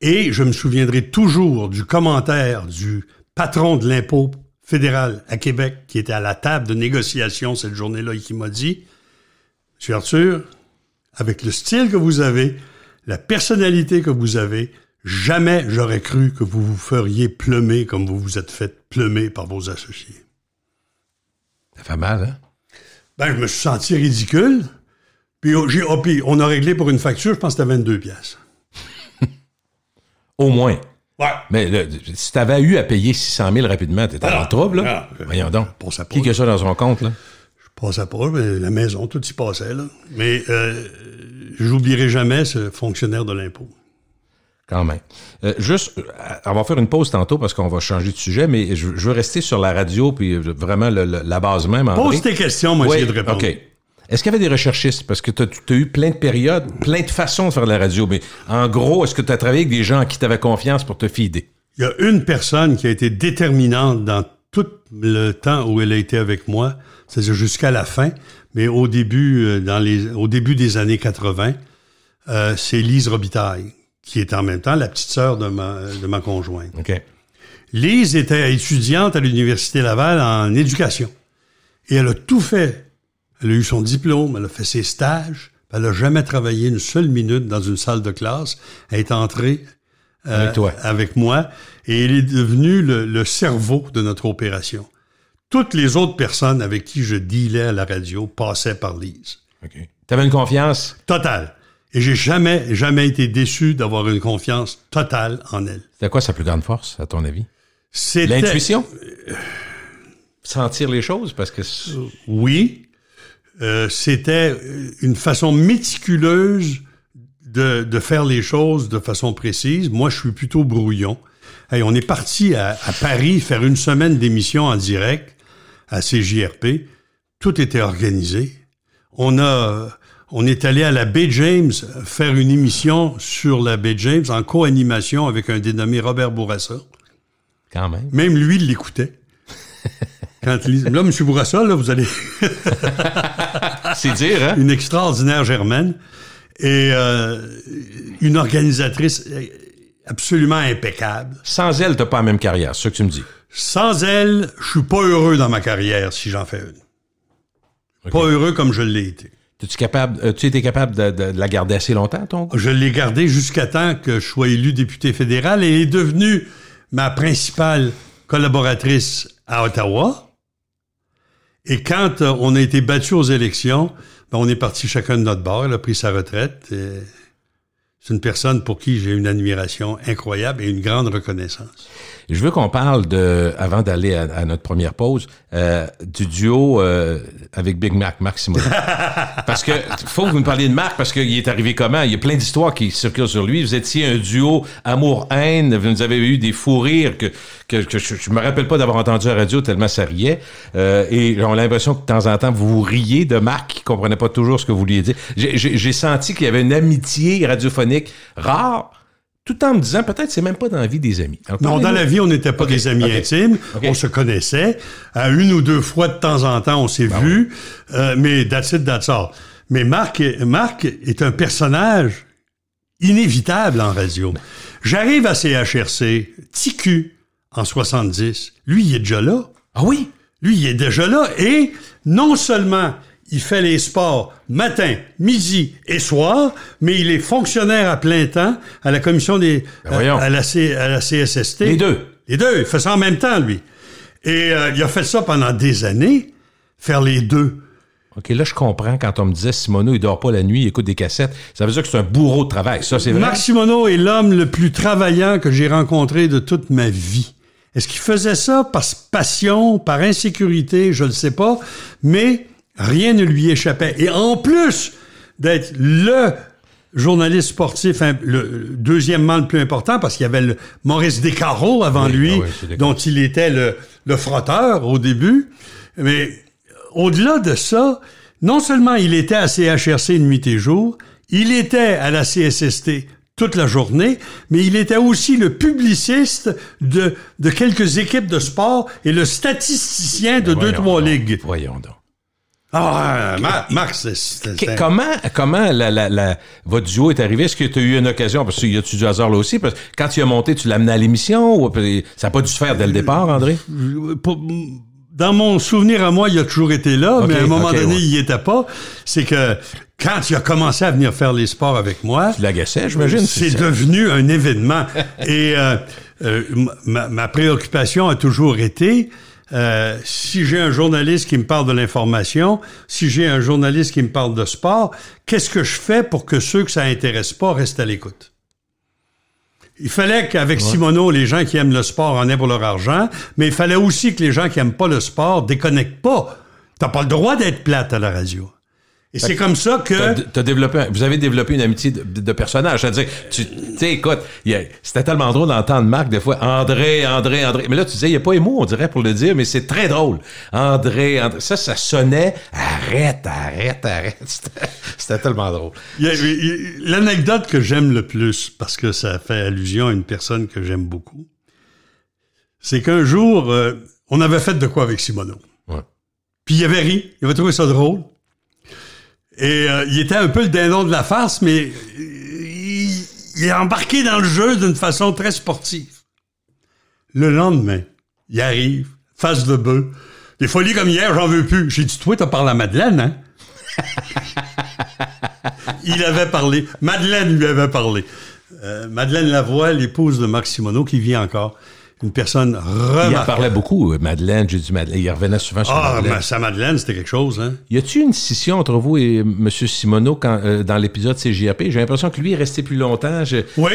Et je me souviendrai toujours du commentaire du patron de l'impôt fédéral à Québec qui était à la table de négociation cette journée-là et qui m'a dit, Monsieur Arthur, avec le style que vous avez, la personnalité que vous avez, jamais j'aurais cru que vous vous feriez plumer comme vous vous êtes fait plumer par vos associés. Ça fait mal, hein? Ben, je me suis senti ridicule. Puis, oh, oh on a réglé pour une facture, je pense que c'était 22 pièces. Au moins. Ouais. Mais si tu avais eu à payer 600 000 rapidement, tu étais en trouble. Là. Voyons donc. Qui que ça dans son compte? Là? Je à pas, mais la maison, tout s'y passait. Là. Mais euh, j'oublierai jamais ce fonctionnaire de l'impôt. Quand même. Euh, juste, euh, on va faire une pause tantôt parce qu'on va changer de sujet, mais je, veux rester sur la radio puis euh, vraiment la base même. Pose tes questions, moi, je répondre. OK. Est-ce qu'il y avait des recherchistes? Parce que tu as, eu plein de périodes, plein de façons de faire de la radio. Mais en gros, est-ce que tu as travaillé avec des gens qui t'avaient confiance pour te fider? Il y a une personne qui a été déterminante dans tout le temps où elle a été avec moi, c'est-à-dire jusqu'à la fin, mais au début, euh, dans les, au début des années 80, euh, c'est Lise Robitaille, qui est en même temps la petite sœur de ma, de conjointe. OK. Lise était étudiante à l'Université Laval en éducation. Et elle a tout fait elle a eu son diplôme, elle a fait ses stages, elle n'a jamais travaillé une seule minute dans une salle de classe. Elle est entrée euh, avec, moi et elle est devenue le, cerveau de notre opération. Toutes les autres personnes avec qui je dealais à la radio passaient par Lise. Okay. Tu avais une confiance? Totale. Et j'ai jamais, jamais été déçu d'avoir une confiance totale en elle. C'était quoi sa plus grande force, à ton avis? c'est L'intuition? Euh, Sentir les choses, parce que... Oui, euh, c'était une façon méticuleuse de, faire les choses de façon précise. Moi, je suis plutôt brouillon. Hey, on est parti à, Paris faire une semaine d'émission en direct à CJRP. Tout était organisé. On a, on est allé à la Baie James faire une émission sur la Baie James en co-animation avec un dénommé Robert Bourassa. Quand même. Même lui, il l'écoutait. là, M. Bourassa, là, vous allez. C'est dire, hein? Une extraordinaire germaine et euh, une organisatrice absolument impeccable. Sans elle, t'as pas la même carrière, c'est ce que tu me dis. Sans elle, je suis pas heureux dans ma carrière si j'en fais une. Pas heureux comme je l'ai été. tu capable, euh, tu étais capable de, la garder assez longtemps, ton Je l'ai gardée jusqu'à temps que je sois élu député fédéral et est devenue ma principale collaboratrice à Ottawa. Et quand euh, on a été battu aux élections, ben, on est parti chacun de notre bord. Il a pris sa retraite. C'est une personne pour qui j'ai une admiration incroyable et une grande reconnaissance. Je veux qu'on parle de, avant d'aller à, notre première pause, euh, du duo euh, avec Big Mac, Maxime. parce que faut que vous me parliez de Marc parce qu'il est arrivé comment Il y a plein d'histoires qui circulent sur lui. Vous étiez un duo amour-haine. Vous nous avez eu des fous rires que, je, me rappelle pas d'avoir entendu à la radio tellement ça riait. Euh, et on a l'impression que de temps en temps vous riez de Marc qui comprenait pas toujours ce que vous vouliez dire. J'ai senti qu'il y avait une amitié radiophonique rare tout en me disant peut-être c'est même pas dans la vie des amis. non, dans la vie, on n'était pas des amis intimes, on se connaissait. À une ou deux fois de temps en temps, on s'est ben vus, euh, mais that's it, that's all. Mais Marc, Marc est un personnage inévitable en radio. J'arrive à CHRC, TQ, en 70. Lui, il est déjà là. Ah oui? Lui, il est déjà là. Et non seulement il fait les sports matin, midi et soir, mais il est fonctionnaire à plein temps à la commission des... Ben à, la à la CSST. Les deux. Les deux. Il fait ça en même temps, lui. Et euh, il a fait ça pendant des années, faire les deux. OK, là, je comprends quand on me disait Simoneau, il dort pas la nuit, il écoute des cassettes. Ça veut dire que c'est un bourreau de travail, ça, c'est vrai. Marc Simoneau est l'homme le plus travaillant que j'ai rencontré de toute ma vie. Est-ce qu'il faisait ça par passion, par insécurité, je ne sais pas, mais Rien ne lui échappait. Et en plus d'être le journaliste sportif, le deuxièmement le plus important, parce qu'il y avait le Maurice Descaro avant lui, ah dont il était le, frotteur au début. Mais au-delà de ça, non seulement il était à CHRC nuit et jour, il était à la CSST toute la journée, mais il était aussi le publiciste de, de quelques équipes de sport et le statisticien de deux, trois ligues. Voyons donc. Ah, Marc, c'est. Comment, comment votre duo est arrivé? Est-ce que tu as eu une occasion? Parce qu'il y a-tu du hasard là aussi? Parce que quand tu as monté, tu l'as amené à l'émission? Ou, euh, ça n'a pas dû se faire dès le départ, André? Euh, dans mon souvenir à moi, il a toujours été là, mais à un moment donné, il n'y était pas. C'est que quand tu as commencé à venir faire les sports avec moi. Tu l'agacais, j'imagine. Euh, c'est devenu un événement. Et ma, préoccupation a toujours été euh, si j'ai un journaliste qui me parle de l'information, si j'ai un journaliste qui me parle de sport, qu'est-ce que je fais pour que ceux que ça intéresse pas restent à l'écoute? Il fallait qu'avec Simono, les gens qui aiment le sport en aient pour leur argent, mais il fallait aussi que les gens qui aiment pas le sport déconnectent pas. T'as pas le droit d'être plate à la radio. Et c'est comme ça que. T'as, développé, vous avez développé une amitié de, personnage. C'est-à-dire, tu sais, écoute, c'était tellement drôle d'entendre Marc des fois André, André, André. Mais là, tu disais, il n'y a pas les mot, on dirait, pour le dire, mais c'est très drôle. André, André. Ça, ça sonnait arrête, arrête, arrête. C'était, tellement drôle. l'anecdote que j'aime le plus, parce que ça fait allusion à une personne que j'aime beaucoup, c'est qu'un jour, euh, on avait fait de quoi avec Simono. Ouais. Puis il avait ri, il avait trouvé ça drôle. Et euh, il était un peu le dindon de la farce, mais il, est embarqué dans le jeu d'une façon très sportive. Le lendemain, il arrive, face de bœuf. Des folies comme hier, j'en veux plus. J'ai dit, toi, t'as parlé à Madeleine, hein? il avait parlé. Madeleine lui avait parlé. Euh, Madeleine Lavoie, l'épouse de Marc Simoneau, qui vit encore une personne remarquable. Il en parlait beaucoup, euh, Madeleine. J'ai dit Madeleine. Il revenait souvent sur ah, Ah, sa Madeleine, c'était quelque chose. Hein? Y a-tu une scission entre vous et M. Simoneau quand, euh, dans l'épisode CJAP? J'ai l'impression que lui est resté plus longtemps. Oui,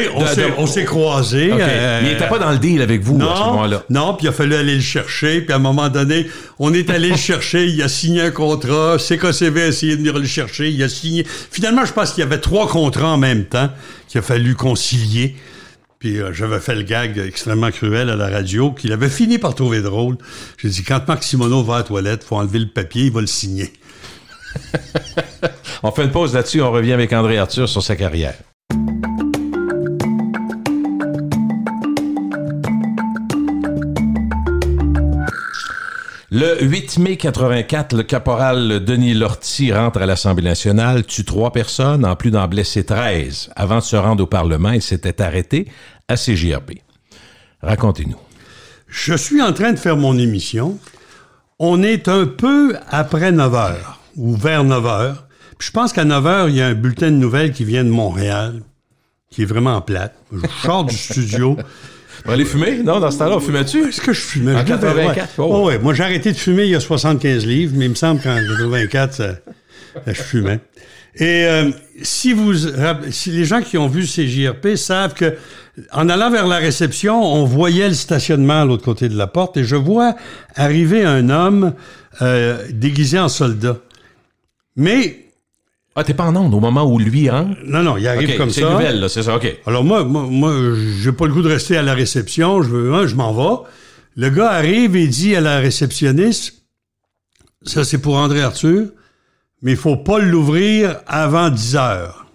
on s'est croisés. Euh, il n'était pas dans le deal avec vous non, à ce moment-là. Non, puis il a fallu aller le chercher. Puis à un moment donné, on est allé le chercher. Il a signé un contrat. CKCV a essayé de venir le chercher. Il a signé. Finalement, je pense qu'il y avait trois contrats en même temps qu'il a fallu concilier. Puis euh, j'avais fait le gag extrêmement cruel à la radio, qu'il avait fini par trouver drôle. J'ai dit, quand Marc va à la toilette, faut enlever le papier, il va le signer. on fait une pause là-dessus, on revient avec André Arthur sur sa carrière. Le 8 mai 84, le caporal Denis Lortie rentre à l'Assemblée nationale, tue trois personnes, en plus d'en blesser 13. Avant de se rendre au Parlement, il s'était arrêté à CJRB. Racontez-nous. Je suis en train de faire mon émission. On est un peu après 9 h ou vers 9 h. Je pense qu'à 9 h, il y a un bulletin de nouvelles qui vient de Montréal, qui est vraiment plate. Je sors du studio. Vous allez fumer? Non, dans ce temps-là, on tu Est-ce que je fumais? Oh. Oh, Moi, j'ai arrêté de fumer il y a 75 livres, mais il me semble qu'en 84, je fumais. Et euh, si vous, si les gens qui ont vu ces JRP savent que en allant vers la réception, on voyait le stationnement à l'autre côté de la porte et je vois arriver un homme euh, déguisé en soldat. Mais ah, t'es pas en onde au moment où lui hein? Non, non, il arrive comme ça. C'est nouvelle, c'est ça, OK. Alors moi, moi, moi j'ai pas le goût de rester à la réception. Je veux je m'en vais. Le gars arrive et dit à la réceptionniste, ça c'est pour André Arthur, mais il faut pas l'ouvrir avant 10 heures.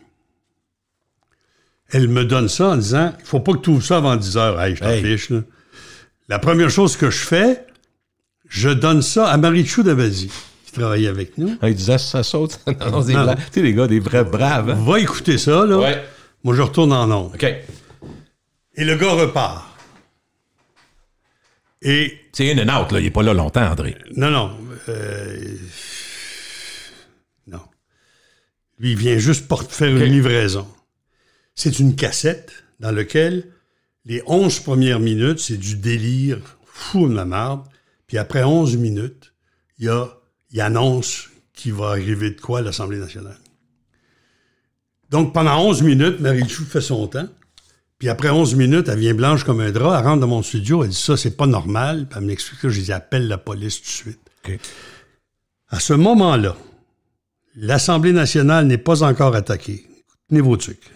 Elle me donne ça en disant, il faut pas que tu ouvres ça avant 10 heures. Hey, je t'en fiche, La première chose que je fais, je donne ça à Marie-Chou qui avec nous. Ah, il disait, ça saute. des Tu sais, les gars, des vrais braves. on hein. Va écouter ça, là. Ouais. Moi, je retourne en ondes. OK. Et le gars repart. Et. C'est in and out, là. Il n'est pas là longtemps, André. Non, non. Euh, non. Lui, il vient juste pour faire une livraison. C'est une cassette dans laquelle les 11 premières minutes, c'est du délire fou de la marde. Puis après 11 minutes, il y a il annonce qu'il va arriver de quoi à l'Assemblée nationale. Donc, pendant 11 minutes, Marie-Chou fait son temps. Puis après 11 minutes, elle vient blanche comme un drap, elle rentre dans mon studio, elle dit ça, c'est pas normal. Puis elle m'explique que je dis appelle la police tout de suite. À ce moment-là, l'Assemblée nationale n'est pas encore attaquée. Tenez vos trucs.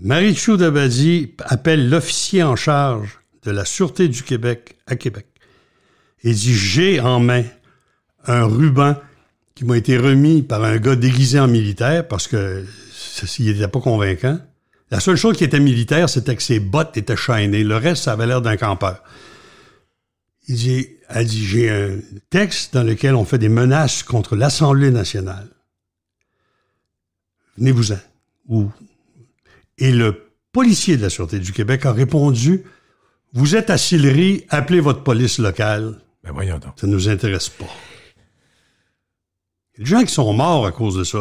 Marie-Chou Dabadi appelle l'officier en charge de la Sûreté du Québec à Québec et dit J'ai en main un ruban qui m'a été remis par un gars déguisé en militaire parce que n'était pas convaincant. La seule chose qui était militaire, c'était que ses bottes étaient chaînées. Le reste, ça avait l'air d'un campeur. Il dit, dit, j'ai un texte dans lequel on fait des menaces contre l'Assemblée nationale. Venez-vous-en. Et le policier de la Sûreté du Québec a répondu, vous êtes à Sillery, appelez votre police locale. Mais ben voyons donc. Ça ne nous intéresse pas. Les gens qui sont morts à cause de ça,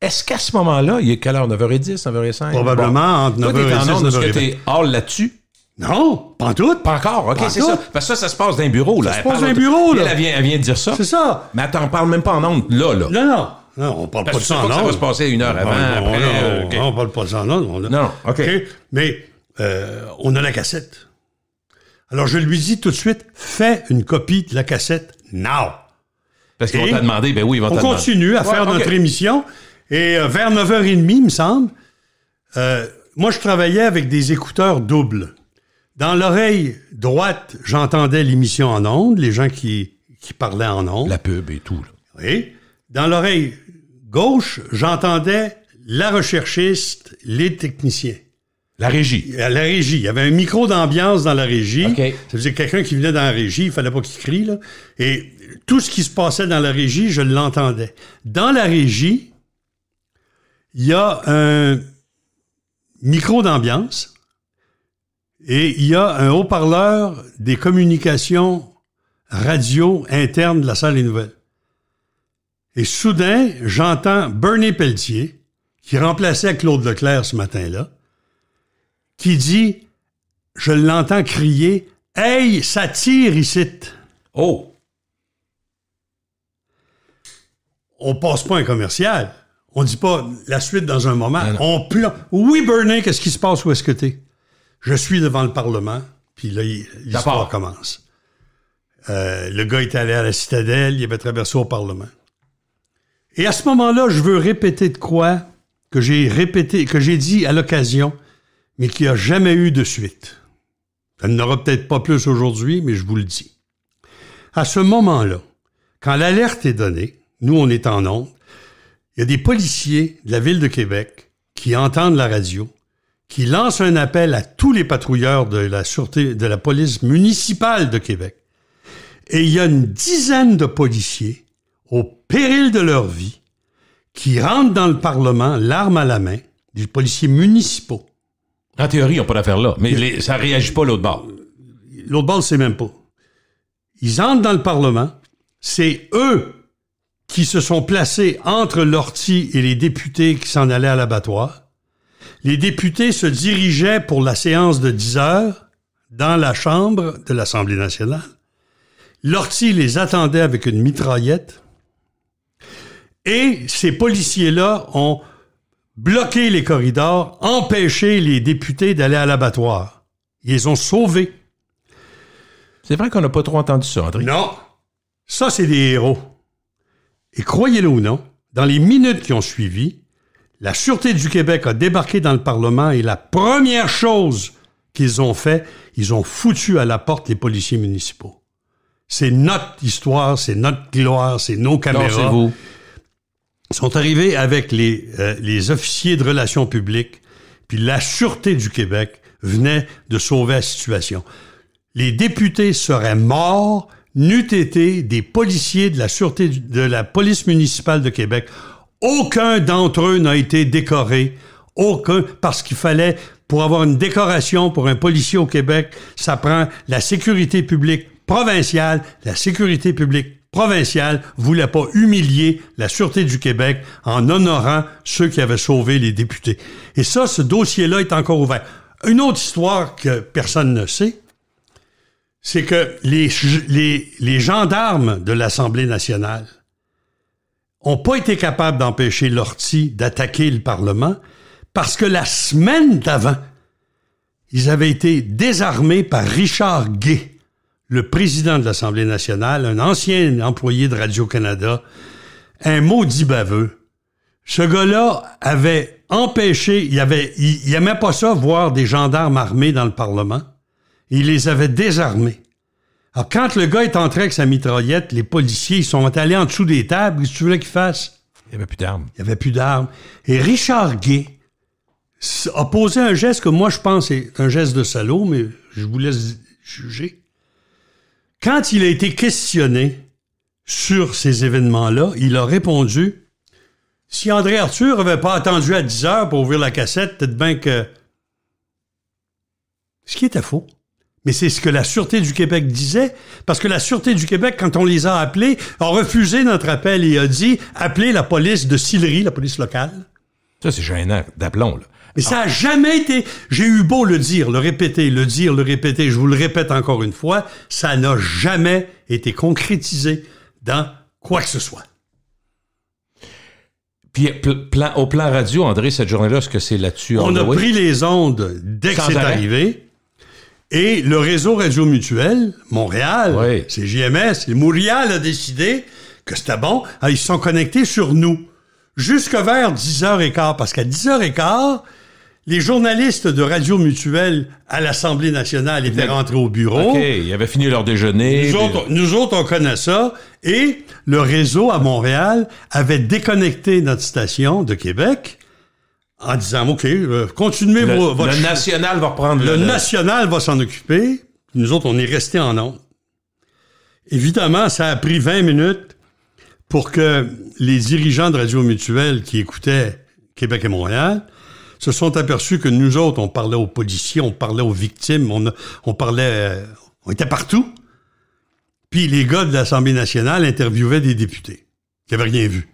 Est-ce qu'à ce, moment-là, il est quelle heure? 9h10, 9 h 15 Probablement entre 9h10 et 9h10. hors là-dessus? Non, pas en tout. Pas encore, ok, c'est ça. Parce que ça, ça se passe d'un bureau, là. Ça se passe d'un bureau, là. Elle, vient, elle vient de dire ça. C'est ça. Mais elle t'en parle même pas en ondes, là, là. Non, non. Non, on parle pas de ça en ondes. Ça va se passer une heure avant, après. Non, on, parle pas de ça en ondes. Non, OK. Mais euh, on a la cassette. Alors, je lui dis tout de suite, fais une copie de la cassette now. Parce qu'ils vont te ben oui, ils vont On continue à faire notre émission. Et euh, vers 9h30, il me semble, euh, moi, je travaillais avec des écouteurs doubles. Dans l'oreille droite, j'entendais l'émission en ondes, les gens qui, parlaient en ondes. La pub et tout. Oui. Dans l'oreille gauche, j'entendais la recherchiste, les techniciens. La régie. Euh, la régie. Il y avait un micro d'ambiance dans la régie. Okay. Ça faisait quelqu'un qui venait dans la régie, il fallait pas qu'il crie. Là. Et tout ce qui se passait dans la régie, je l'entendais. Dans la régie, il y a un micro d'ambiance et il y a un haut-parleur des communications radio internes de la salle des nouvelles. Et soudain, j'entends Bernie Pelletier, qui remplaçait Claude Leclerc ce matin-là, qui dit, je l'entends crier, Hey, ça tire ici. Oh! on passe pas un commercial. On dit pas la suite dans un moment. On Oui, Bernie, qu'est-ce qui se passe? Où est-ce que t'es? Je suis devant le Parlement, puis là, l'histoire commence. Euh, le gars est allé à la citadelle, il avait traversé au Parlement. Et à ce moment-là, je veux répéter de quoi que j'ai répété, que j'ai dit à l'occasion, mais qui a jamais eu de suite. Ça n'aura peut-être pas plus aujourd'hui, mais je vous le dis. À ce moment-là, quand l'alerte est donnée, nous, on est en ondes. Il y a des policiers de la ville de Québec qui entendent la radio, qui lancent un appel à tous les patrouilleurs de la de la police municipale de Québec. Et il y a une dizaine de policiers, au péril de leur vie, qui rentrent dans le Parlement, l'arme à la main, des policiers municipaux. En théorie, ils n'ont pas faire là, mais ça ne réagit pas l'autre bord. L'autre bord c'est même pas. Ils entrent dans le Parlement, c'est eux qui se sont placés entre l'ortie et les députés qui s'en allaient à l'abattoir. Les députés se dirigeaient pour la séance de 10 heures dans la chambre de l'Assemblée nationale. L'ortie les attendait avec une mitraillette. Et ces policiers-là ont bloqué les corridors, empêché les députés d'aller à l'abattoir. Ils les ont sauvés. C'est vrai qu'on n'a pas trop entendu ça, André. Non. Ça, c'est des héros. Et croyez-le ou non, dans les minutes qui ont suivi, la Sûreté du Québec a débarqué dans le Parlement et la première chose qu'ils ont fait, ils ont foutu à la porte les policiers municipaux. C'est notre histoire, c'est notre gloire, c'est nos caméras. Non, vous. Ils sont arrivés avec les, euh, les officiers de relations publiques, puis la Sûreté du Québec venait de sauver la situation. Les députés seraient morts n'eût été des policiers de la sûreté de la police municipale de Québec, aucun d'entre eux n'a été décoré. Aucun, parce qu'il fallait, pour avoir une décoration pour un policier au Québec, ça prend la sécurité publique provinciale, la sécurité publique provinciale voulait pas humilier la Sûreté du Québec en honorant ceux qui avaient sauvé les députés. Et ça, ce dossier-là est encore ouvert. Une autre histoire que personne ne sait, c'est que les, les, gendarmes de l'Assemblée nationale n'ont pas été capables d'empêcher l'ortie d'attaquer le Parlement parce que la semaine d'avant, ils avaient été désarmés par Richard Gay, le président de l'Assemblée nationale, un ancien employé de Radio-Canada, un maudit baveux. Ce gars-là avait empêché, il avait, il, il pas ça voir des gendarmes armés dans le Parlement il les avait désarmés. Alors, quand le gars est entré avec sa mitraillette, les policiers sont allés en dessous des tables. Qu'est-ce que tu voulais qu'ils fassent? Il n'y avait plus d'armes. Il n'y avait plus d'armes. Et Richard Gay a posé un geste que moi, je pense est un geste de salaud, mais je vous laisse juger. Quand il a été questionné sur ces événements-là, il a répondu si André Arthur n'avait pas attendu à 10 heures pour ouvrir la cassette, peut-être bien que. Ce qui était faux. Mais c'est ce que la Sûreté du Québec disait, parce que la Sûreté du Québec, quand on les a appelés, a refusé notre appel et a dit appelez la police de Sillery, la police locale. Ça, c'est gênant, d'aplomb, là. Mais ça a jamais été. J'ai eu beau le dire, le répéter, le dire, le répéter, je vous le répète encore une fois, ça n'a jamais été concrétisé dans quoi que ce soit. Puis au plan radio, André, cette journée-là, est-ce que c'est là-dessus? on a pris les ondes dès que c'est arrivé. Et le réseau Radio Mutuel, Montréal, c'est JMS, et Montréal a décidé que c'était bon. ils se sont connectés sur nous jusque vers 10h15, parce qu'à 10h15, les journalistes de Radio Mutuelle à l'Assemblée nationale étaient rentrés au bureau. OK, ils avaient fini leur déjeuner. Nous, autres, nous autres, on connaît ça. Et le réseau à Montréal avait déconnecté notre station de Québec en disant, OK, euh, continuez le, Le national va reprendre le... Le national va s'en occuper. Nous autres, on est restés en nombre. Évidemment, ça a pris 20 minutes pour que les dirigeants de Radio Mutuelle qui écoutaient Québec et Montréal se sont aperçus que nous autres, on parlait aux policiers, on parlait aux victimes, on, on parlait... Euh, on était partout. Puis les gars de l'Assemblée nationale interviewaient des députés qui n'avaient rien vu.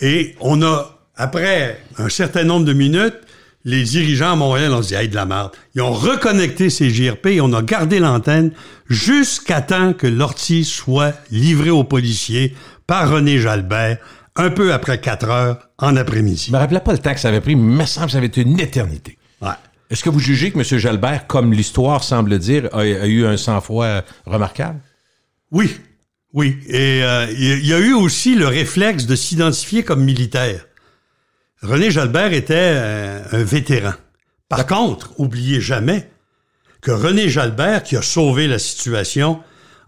Et on a après un certain nombre de minutes, les dirigeants à Montréal ont dit Hey, de la merde. Ils ont reconnecté ces JRP et on a gardé l'antenne jusqu'à temps que l'ortie soit livré aux policiers par René Jalbert un peu après 4 heures en après-midi. Je me rappelais pas le temps que ça avait pris, mais me semble ça avait été une éternité. Ouais. Est-ce que vous jugez que M. Jalbert, comme l'histoire semble dire, a, eu un sang-froid remarquable? Oui, oui. Et euh, il y a eu aussi le réflexe de s'identifier comme militaire. René Jalbert était euh, un vétéran. Par contre, oubliez jamais que René Jalbert, qui a sauvé la situation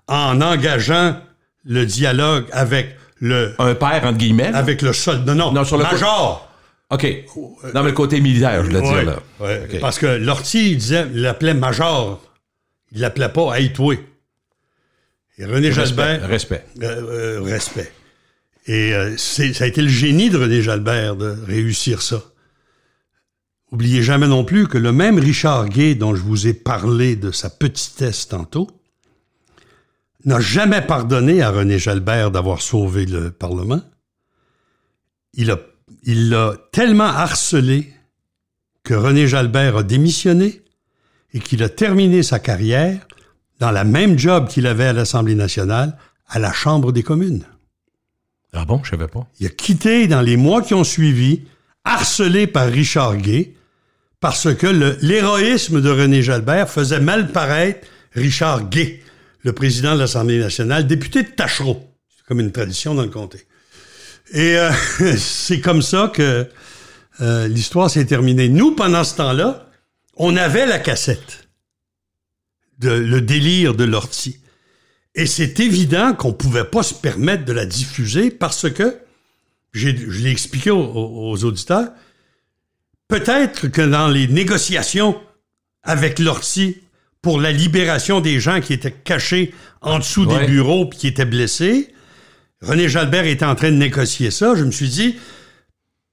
en engageant le dialogue avec le... Un père, entre guillemets. Avec le soldat. Non, non, sur le major. OK. Euh, non, mais le côté militaire, je veux dire. là. Parce que Lortie, il disait, il l'appelait major. Il l'appelait pas Aïtoué. Et René Jalbert... Respect. Euh, respect. Et euh, ça a été le génie de René Jalbert de réussir ça. Oubliez jamais non plus que le même Richard Gay dont je vous ai parlé de sa petitesse tantôt n'a jamais pardonné à René Jalbert d'avoir sauvé le Parlement. Il l'a tellement harcelé que René Jalbert a démissionné et qu'il a terminé sa carrière dans la même job qu'il avait à l'Assemblée nationale, à la Chambre des communes. Ah bon, je savais pas. Il a quitté dans les mois qui ont suivi, harcelé par Richard Gay, parce que l'héroïsme de René Jalbert faisait mal paraître Richard Gay, le président de l'Assemblée nationale, député de Tachereau. C'est comme une tradition dans le comté. Et euh, c'est comme ça que euh, l'histoire s'est terminée. Nous, pendant ce temps-là, on avait la cassette de le délire de l'ortie. Et c'est évident qu'on ne pouvait pas se permettre de la diffuser parce que, je l'ai expliqué aux, auditeurs, peut-être que dans les négociations avec l'ortie pour la libération des gens qui étaient cachés en dessous des bureaux puis qui étaient blessés, René Jalbert était en train de négocier ça. Je me suis dit,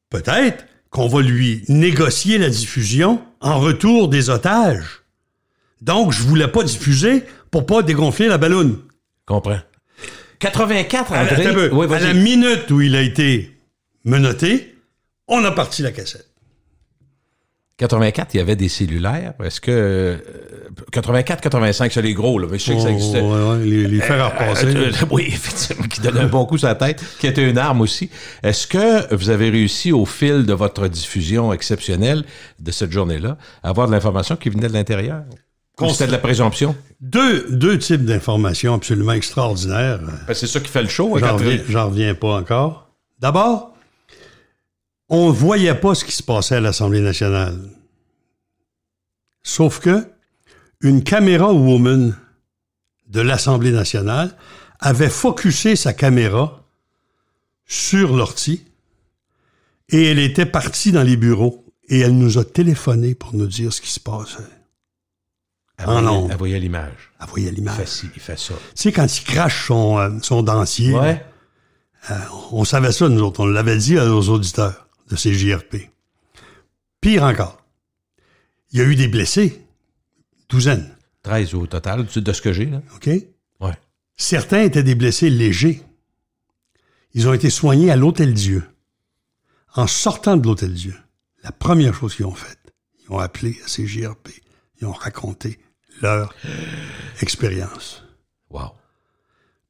peut-être qu'on va lui négocier la diffusion en retour des otages. Donc, je voulais pas diffuser pour pas dégonfler la balloune. Comprends. 84, André. À, la, minute où il a été menotté, on a parti la cassette. 84, il y avait des cellulaires. Est-ce que. 84, euh, 85, c'est les gros, là. Je ça oh, existait. les, les fers à euh, repasser. Euh, oui, effectivement, qui donnait un bon coup sur la tête, qui était une arme aussi. Est-ce que vous avez réussi, au fil de votre diffusion exceptionnelle de cette journée-là, à avoir de l'information qui venait de l'intérieur? C'était de la présomption. Deux, deux types d'informations absolument extraordinaires. Ben, c'est ça qui fait le show. Hein, j'en reviens, pas encore. D'abord, on voyait pas ce qui se passait à l'Assemblée nationale. Sauf que une caméra woman de l'Assemblée nationale avait focusé sa caméra sur l'ortie et elle était partie dans les bureaux et elle nous a téléphoné pour nous dire ce qui se passait. Ah Elle voyait l'image. voyait l'image. Il fait ça. Tu sais, quand il crache son, euh, euh, on savait ça, nous autres. On l'avait dit à nos auditeurs de ces Pire encore, il y a eu des blessés, douzaines. Treize au total, de ce que j'ai. Là. OK? Ouais. Certains étaient des blessés légers. Ils ont été soignés à l'Hôtel Dieu. En sortant de l'Hôtel Dieu, la première chose qu'ils ont faite, ils ont appelé à CJRP. Ils ont raconté leur expérience. Wow.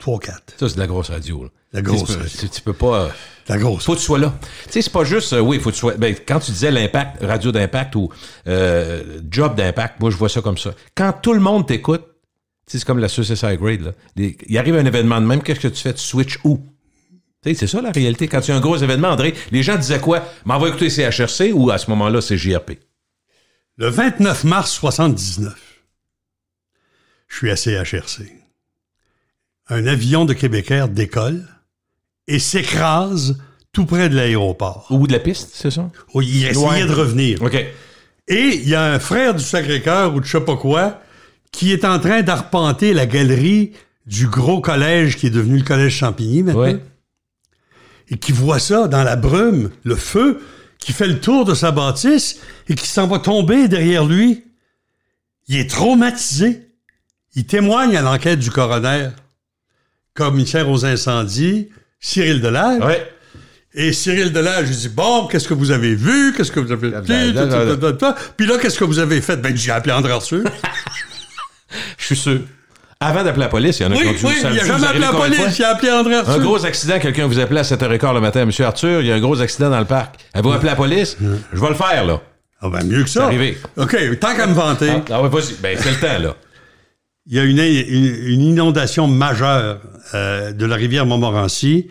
3-4. Ça, c'est de la grosse radio. La grosse radio. Tu, peux pas. Euh, la grosse. Faut que tu sois là. Tu sais, c'est pas juste. Euh, oui, faut que tu sois. Ben, quand tu disais l'impact, radio d'impact ou euh, job d'impact, moi, je vois ça comme ça. Quand tout le monde t'écoute, c'est comme la Suicide Grade. Là. il arrive un événement de même, qu'est-ce que tu fais? Tu switch où? C'est ça la réalité. Quand tu as un gros événement, André, les gens disaient quoi? on va écouter CHRC ou à ce moment-là, c'est JRP? Le 29 mars 79, je suis à CHRC. Un avion de Québécois décolle et s'écrase tout près de l'aéroport. Au bout de la piste, c'est ça? Oui, il essayait de revenir. OK. Et il y a un frère du Sacré-Cœur ou de je sais pas quoi qui est en train d'arpenter la galerie du gros collège qui est devenu le collège Champigny maintenant. Et qui voit ça dans la brume, le feu, qui fait le tour de sa bâtisse et qui s'en va tomber derrière lui. Il est traumatisé. Il témoigne à l'enquête du coroner, commissaire aux incendies, Cyril Delage. Et Cyril Delage, il dit Bon, qu'est-ce que vous avez vu Qu'est-ce que vous avez. Puis là, qu'est-ce que vous avez fait Ben, j'ai appelé André Arthur. Je suis sûr. Avant d'appeler la police, il y en a qui ont oui, oui, il jamais appelé la police, il a appelé André Arthur. Un gros accident, quelqu'un vous appelait à 7h15 le matin. Monsieur Arthur, il y a un gros accident dans le parc. Elle vous appelé la police? Mm. Je vais le faire, là. Ah ben mieux que ça. C'est arrivé. OK, tant qu'à me vanter. Ah, ah vas-y. Ben, c'est le temps, là il y a une, une, inondation majeure euh, de la rivière Montmorency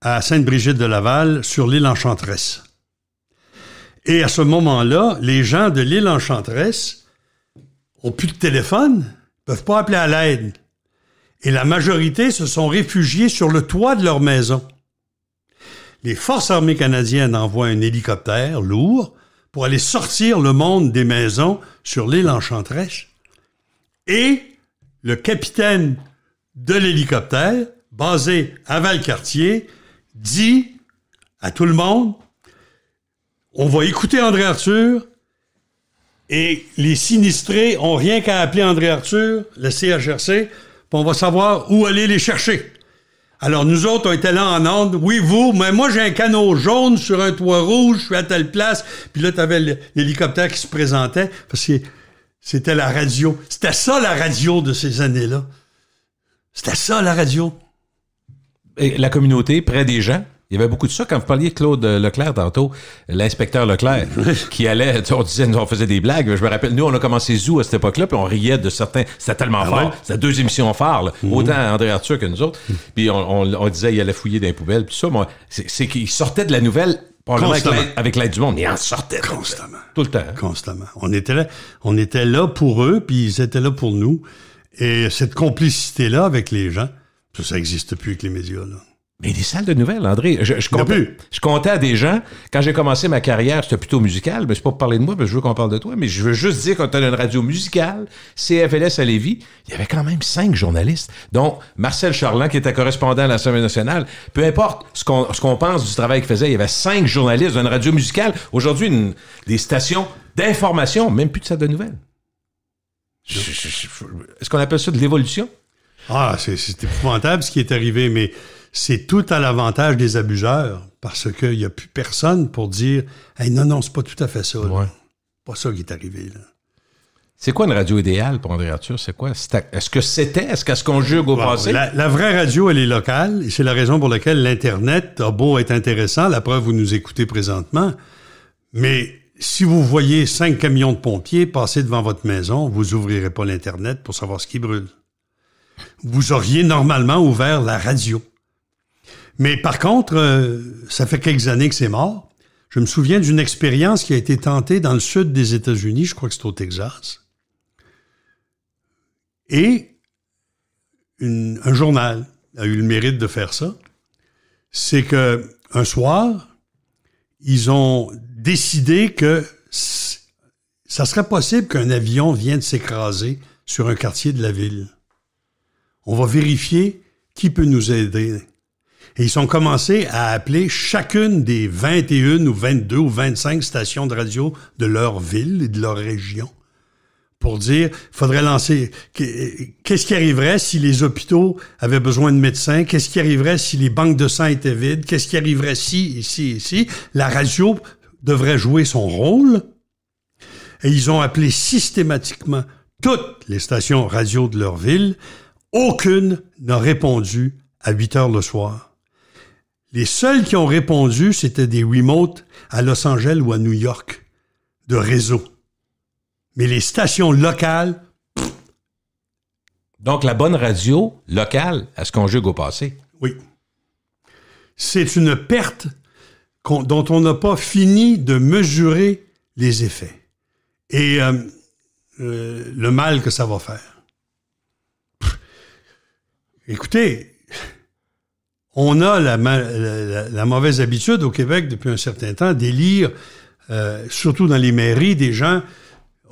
à Sainte-Brigitte-de-Laval sur l'île Enchantresse. Et à ce moment-là, les gens de l'île Enchantresse ont plus de téléphone, peuvent pas appeler à l'aide. Et la majorité se sont réfugiés sur le toit de leur maison. Les forces armées canadiennes envoient un hélicoptère lourd pour aller sortir le monde des maisons sur l'île Enchantresse. Et le capitaine de l'hélicoptère, basé à Valcartier, dit à tout le monde, on va écouter André Arthur, et les sinistrés ont rien qu'à appeler André Arthur, le CHRC, puis on va savoir où aller les chercher. Alors, nous autres, on était là en Inde. Oui, vous, mais moi, j'ai un canot jaune sur un toit rouge, je suis à telle place. Puis là, tu avais l'hélicoptère qui se présentait. Parce que c'était la radio. C'était ça la radio de ces années-là. C'était ça la radio. Et la communauté près des gens. Il y avait beaucoup de ça. Quand vous parliez Claude Leclerc tantôt, l'inspecteur Leclerc, qui allait, on disait, on faisait des blagues. Je me rappelle, nous, on a commencé Zoo à cette époque-là, puis on riait de certains. C'était tellement ah fort. C'était deux émissions phares, mhm. autant André Arthur que nous autres. Puis on, disait, il allait fouiller dans les poubelles, puis ça. C'est qu'il sortait de la nouvelle avec l'aide du monde, est en sortait. Constamment. Tout le temps. Constamment. On était, là, on était là pour eux, puis ils étaient là pour nous. Et cette complicité-là avec les gens, ça n'existe plus avec les médias. Mais des salles de nouvelles, André. Je, je, comptais, à des gens. Quand j'ai commencé ma carrière, c'était plutôt musical. Mais c'est pas pour parler de moi, mais je veux qu'on parle de toi. Mais je veux juste dire qu'on as une radio musicale, CFLS à Lévis. Il y avait quand même cinq journalistes, dont Marcel Charland, qui était correspondant à l'Assemblée nationale. Peu importe ce qu'on, ce qu'on pense du travail qu'il faisait, il y avait cinq journalistes une radio musicale. Aujourd'hui, une, des stations d'information, même plus de salles de nouvelles. est-ce qu'on appelle ça de l'évolution? Ah, c'est épouvantable ce qui est arrivé, mais c'est tout à l'avantage des abuseurs parce qu'il n'y a plus personne pour dire hey, non, non, c'est pas tout à fait ça. Ouais. Pas ça qui est arrivé. C'est quoi une radio idéale pour André Arthur? C'est quoi? Est-ce que c'était? Est-ce qu'elle se conjugue au passé? La, la, vraie radio, elle est locale et c'est la raison pour laquelle l'Internet a beau être intéressant. La preuve, vous nous écoutez présentement. Mais si vous voyez cinq camions de pompiers passer devant votre maison, vous n'ouvrirez pas l'Internet pour savoir ce qui brûle. Vous auriez normalement ouvert la radio. Mais par contre, euh, ça fait quelques années que c'est mort. Je me souviens d'une expérience qui a été tentée dans le sud des États-Unis, je crois que c'est au Texas. Et un journal a eu le mérite de faire ça. C'est que un soir, ils ont décidé que ça serait possible qu'un avion vienne s'écraser sur un quartier de la ville. On va vérifier qui peut nous aider et ils ont commencé à appeler chacune des 21 ou 22 ou 25 stations de radio de leur ville et de leur région pour dire faudrait lancer qu'est-ce qui arriverait si les hôpitaux avaient besoin de médecins, qu'est-ce qui arriverait si les banques de sang étaient vides, qu'est-ce qui arriverait si ici ici la radio devrait jouer son rôle. Et ils ont appelé systématiquement toutes les stations radio de leur ville. Aucune n'a répondu à 8 heures le soir. Les seuls qui ont répondu, c'était des remotes à Los Angeles ou à New York, de réseau. Mais les stations locales. Donc la bonne radio locale, ce qu'on conjugue au passé. Oui. C'est une perte dont on n'a pas fini de mesurer les effets et euh, euh, le mal que ça va faire. Écoutez, on a la, mauvaise habitude au Québec depuis un certain temps d'élire, euh, surtout dans les mairies, des gens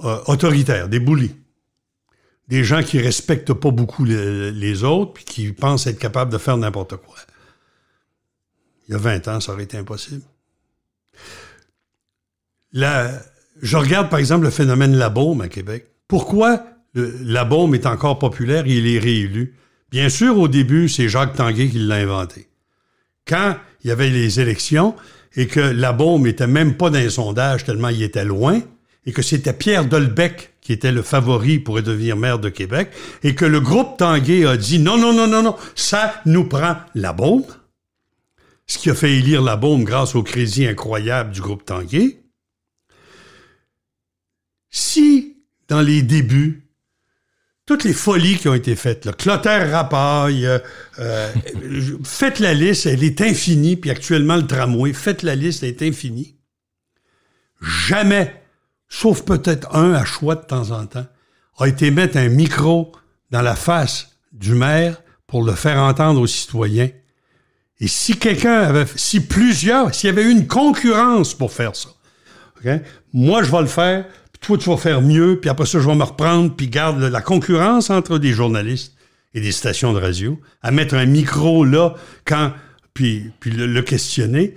euh, autoritaires, des boulis. Des gens qui respectent pas beaucoup les autres puis qui pensent être capables de faire n'importe quoi. Il y a 20 ans, ça aurait été impossible. je regarde par exemple le phénomène Labaume à Québec. Pourquoi Labaume est encore populaire et il est réélu? Bien sûr, au début, c'est Jacques Tanguay qui l'a inventé. Quand il y avait les élections et que la bombe n'était même pas dans les sondages tellement il était loin, et que c'était Pierre Dolbec qui était le favori pour devenir maire de Québec, et que le groupe Tanguay a dit non, non, non, non, non, ça nous prend la bombe, ce qui a fait élire la bombe grâce au crédit incroyable du groupe Tanguay. Si, dans les débuts, toutes les folies qui ont été faites. Là. Clotaire Rapaille, euh, euh, faites la liste, elle est infinie, puis actuellement le tramway, faites la liste, elle est infinie. Jamais, sauf peut-être un à choix de temps en temps, a été mettre un micro dans la face du maire pour le faire entendre aux citoyens. Et si quelqu'un avait, si plusieurs, s'il y avait eu une concurrence pour faire ça, moi je vais le faire, toi, faire mieux, puis après ça, je vais me reprendre, puis garde la concurrence entre des journalistes et des stations de radio, à mettre un micro là, quand, puis, puis le, questionner.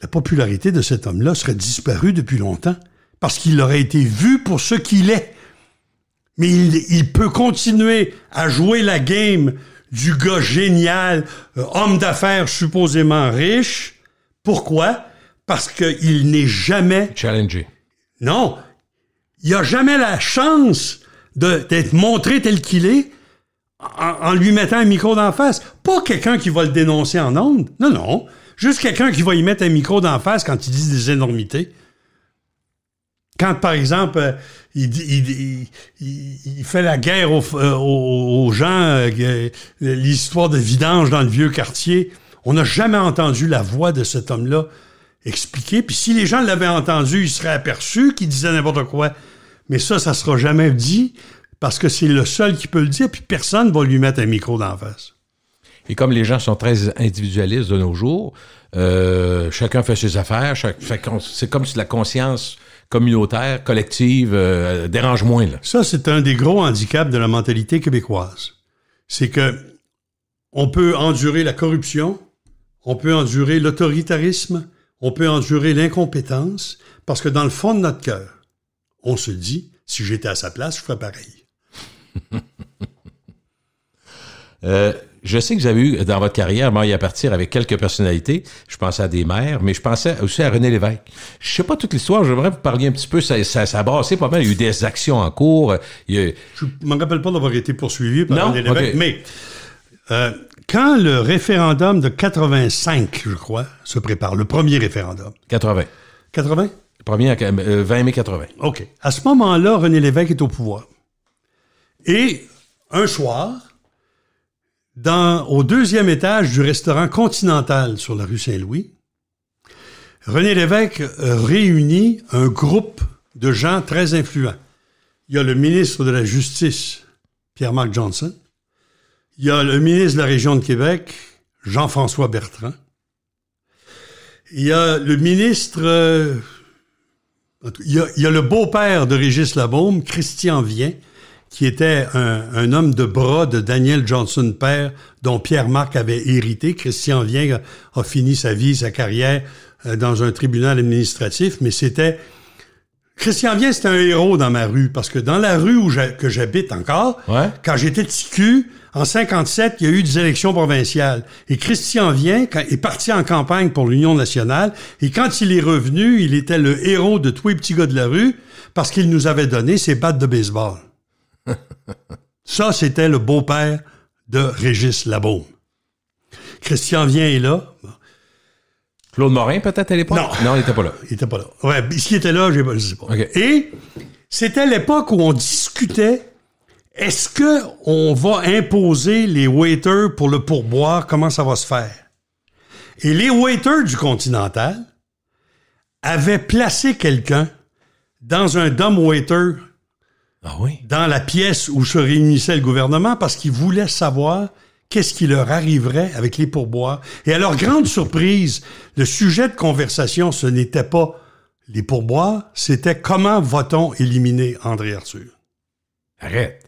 La popularité de cet homme-là serait disparue depuis longtemps, parce qu'il aurait été vu pour ce qu'il est. Mais il, peut continuer à jouer la game du gars génial, euh, homme d'affaires supposément riche. Pourquoi? Parce qu'il n'est jamais... Challengé non. Il a jamais la chance d'être montré tel qu'il est en, lui mettant un micro d'en face. Pas quelqu'un qui va le dénoncer en ondes. Non, non. Juste quelqu'un qui va y mettre un micro d'en face quand il dit des énormités. Quand, par exemple, euh, il, fait la guerre aux, euh, gens, euh, l'histoire de vidange dans le vieux quartier, on n'a jamais entendu la voix de cet homme-là expliquer. Puis si les gens l'avaient entendu, ils seraient aperçus qu'ils disait n'importe quoi. Mais ça, ça sera jamais dit parce que c'est le seul qui peut le dire, puis personne va lui mettre un micro d'en face. Et comme les gens sont très individualistes de nos jours, euh, chacun fait ses affaires, c'est comme si la conscience communautaire, collective, euh, dérange moins. Là. Ça, c'est un des gros handicaps de la mentalité québécoise. C'est que on peut endurer la corruption, on peut endurer l'autoritarisme, on peut en l'incompétence parce que dans le fond de notre cœur, on se dit, si j'étais à sa place, je ferais pareil. Euh, je sais que vous avez eu dans votre carrière Marie à partir avec quelques personnalités. Je pensais à des maires, mais je pensais aussi à René Lévesque. Je sais pas toute l'histoire, j'aimerais vous parler un petit peu. Ça, ça, ça a brassé pas mal. Il y a eu des actions en cours. Euh, je ne me rappelle pas d'avoir été poursuivi par René Lévesque, mais euh, quand le référendum de 85, je crois, se prépare, le premier référendum. 80. 80? Le premier, 20 euh, mai 80. OK. À ce moment-là, René Lévesque est au pouvoir. Et un soir, dans, au deuxième étage du restaurant Continental sur la rue Saint-Louis, René Lévesque euh, réunit un groupe de gens très influents. Il y a le ministre de la Justice, Pierre-Marc Johnson. Il y a le ministre de la Région de Québec, Jean-François Bertrand. Il y a le ministre. Euh, il, y a, le beau-père de Régis Labaume, Christian Vien, qui était un, homme de bras de Daniel Johnson père, dont Pierre-Marc avait hérité. Christian Vien a, fini sa vie, sa carrière euh, dans un tribunal administratif, mais c'était... Christian Vien, c'était un héros dans ma rue, parce que dans la rue où que j'habite encore, quand j'étais petit en 57, il y a eu des élections provinciales. Et Christian Vien est parti en campagne pour l'Union nationale. Et quand il est revenu, il était le héros de tous les petits gars de la rue parce qu'il nous avait donné ses battes de baseball. Ça, c'était le beau-père de Régis Labaume. Christian Vien est là. Claude Morin, peut-être, à l'époque? Non. Non, il n'était pas là. Il n'était pas là. Ouais, qui était là, je sais pas. Et c'était l'époque où on discutait est-ce que on va imposer les waiters pour le pourboire? Comment ça va se faire? Et les waiters du Continental avaient placé quelqu'un dans un dumb waiter ah dans la pièce où se réunissait le gouvernement parce qu'ils voulaient savoir qu'est-ce qui leur arriverait avec les pourboires. Et à leur grande surprise, le sujet de conversation, ce n'était pas les pourboires, c'était comment va-t-on éliminer André Arthur. Arrête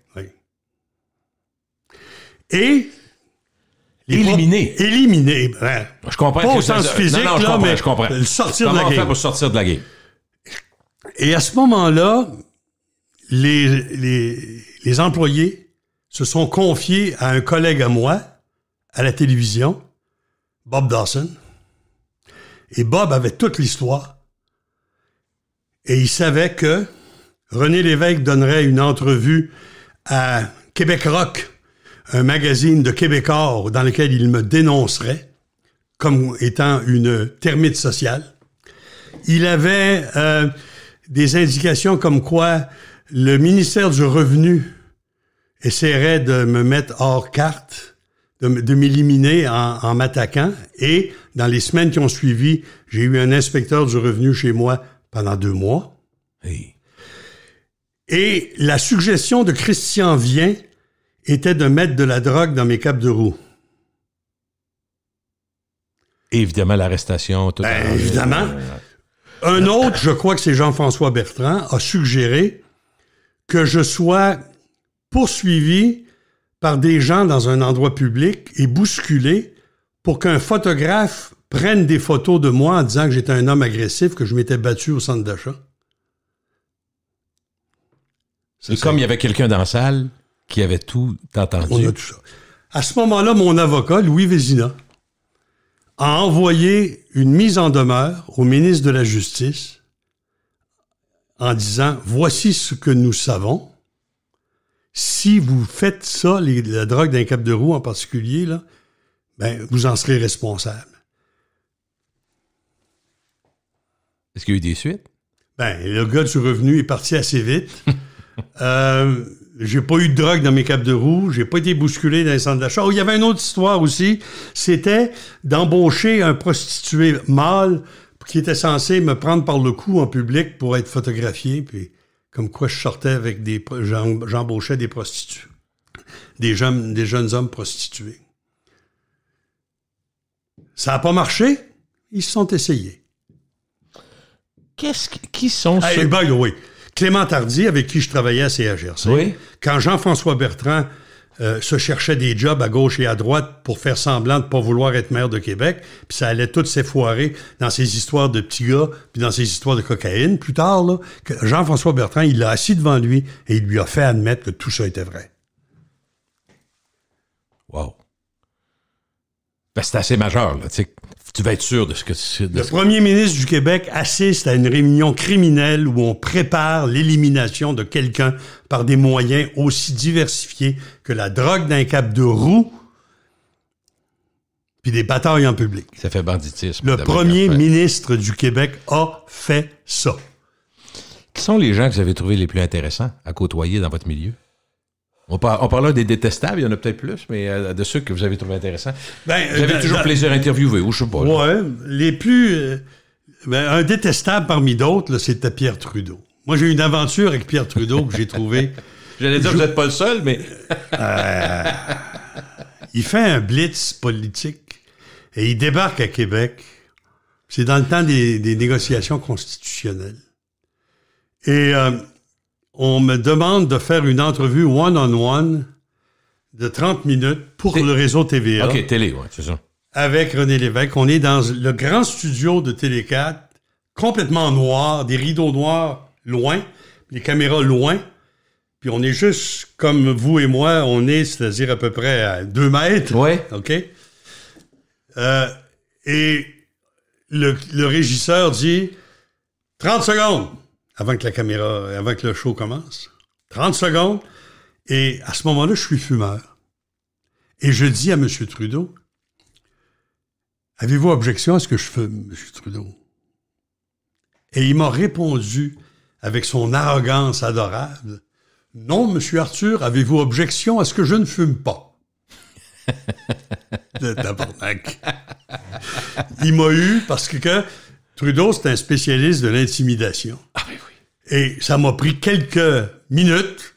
et Éliminé. Éliminé. Ben, je comprends. Pas au sens physique, là, mais comprends. Le sortir de la game. pour sortir de la Et à ce moment-là, les, les, les, employés se sont confiés à un collègue à moi, à la télévision, Bob Dawson. Et Bob avait toute l'histoire. Et il savait que René Lévesque donnerait une entrevue à Québec Rock un magazine de Québécois dans lequel il me dénoncerait comme étant une termite sociale. Il avait euh, des indications comme quoi le ministère du Revenu essaierait de me mettre hors carte, de, m'éliminer en, m'attaquant. Et dans les semaines qui ont suivi, j'ai eu un inspecteur du Revenu chez moi pendant deux mois. Et la suggestion de Christian vient était de mettre de la drogue dans mes capes de roue. évidemment, l'arrestation. Ben, évidemment. Un autre, je crois que c'est Jean-François Bertrand, a suggéré que je sois poursuivi par des gens dans un endroit public et bousculé pour qu'un photographe prenne des photos de moi en disant que j'étais un homme agressif, que je m'étais battu au centre d'achat. c'est comme il y avait quelqu'un dans la salle, qui avait tout entendu. On a tout ça. À ce moment-là, mon avocat, Louis Vézina, a envoyé une mise en demeure au ministre de la Justice en disant Voici ce que nous savons. Si vous faites ça, la drogue d'un cap de roue en particulier, là, ben, vous en serez responsable. Est-ce qu'il y a eu des suites? Ben, le gars du revenu est parti assez vite. euh, j'ai pas eu de drogue dans mes capes de roue, j'ai pas été bousculé dans les centres d'achat. Oh, il y avait une autre histoire aussi, c'était d'embaucher un prostitué mâle qui était censé me prendre par le cou en public pour être photographié, puis comme quoi je sortais avec des... j'embauchais des prostituées, des jeunes, hommes prostitués. Ça n'a pas marché, ils se sont essayés. Qu'est-ce qui sont hey, ceux... oui. Clément Tardy, avec qui je travaillais à CHRC, quand Jean-François Bertrand euh, se cherchait des jobs à gauche et à droite pour faire semblant de pas vouloir être maire de Québec, puis ça allait tout s'effoirer dans ses histoires de petits gars, puis dans ses histoires de cocaïne. Plus tard, Jean-François Bertrand, il l'a assis devant lui et il lui a fait admettre que tout ça était vrai. Wow. Ben, c'est assez majeur, là. sais... Tu vas être sûr de ce que tu Le premier ministre du Québec assiste à une réunion criminelle où on prépare l'élimination de quelqu'un par des moyens aussi diversifiés que la drogue d'un cap de roue puis des batailles en public. Ça fait banditisme. Le premier ministre du Québec a fait ça. Qui sont les gens que vous avez trouvés les plus intéressants à côtoyer dans votre milieu? On, parlant des détestables, il y en a peut-être plus, mais euh, de ceux que vous avez trouvé intéressants. J'avais ben, euh, toujours plaisir à interviewer, ou je sais pas. Oui, les plus. Euh, ben, un détestable parmi d'autres, c'était Pierre Trudeau. Moi, j'ai eu une aventure avec Pierre Trudeau que j'ai trouvé. J'allais dire, je... vous n'êtes pas le seul, mais. il fait un blitz politique et il débarque à Québec. C'est dans le temps des, négociations constitutionnelles. Et on me demande de faire une entrevue one-on-one de 30 minutes pour le réseau TVA. OK, télé, oui, c'est ça. Avec René Lévesque. On est dans le grand studio de Télé 4, complètement noir, des rideaux noirs loin, les caméras loin. Puis on est juste comme vous et moi, on est, c'est-à-dire à peu près à deux mètres. Oui. OK? Euh, et le, le régisseur dit 30 secondes avant que la caméra, avant que le show commence. 30 secondes. Et à ce moment-là, je suis fumeur. Et je dis à M. Trudeau, avez-vous objection à ce que je fume, M. Trudeau? Et il m'a répondu avec son arrogance adorable, non, M. Arthur, avez-vous objection à ce que je ne fume pas? Il m'a eu parce que Trudeau, c'est un spécialiste de l'intimidation. Ah, et ça m'a pris quelques minutes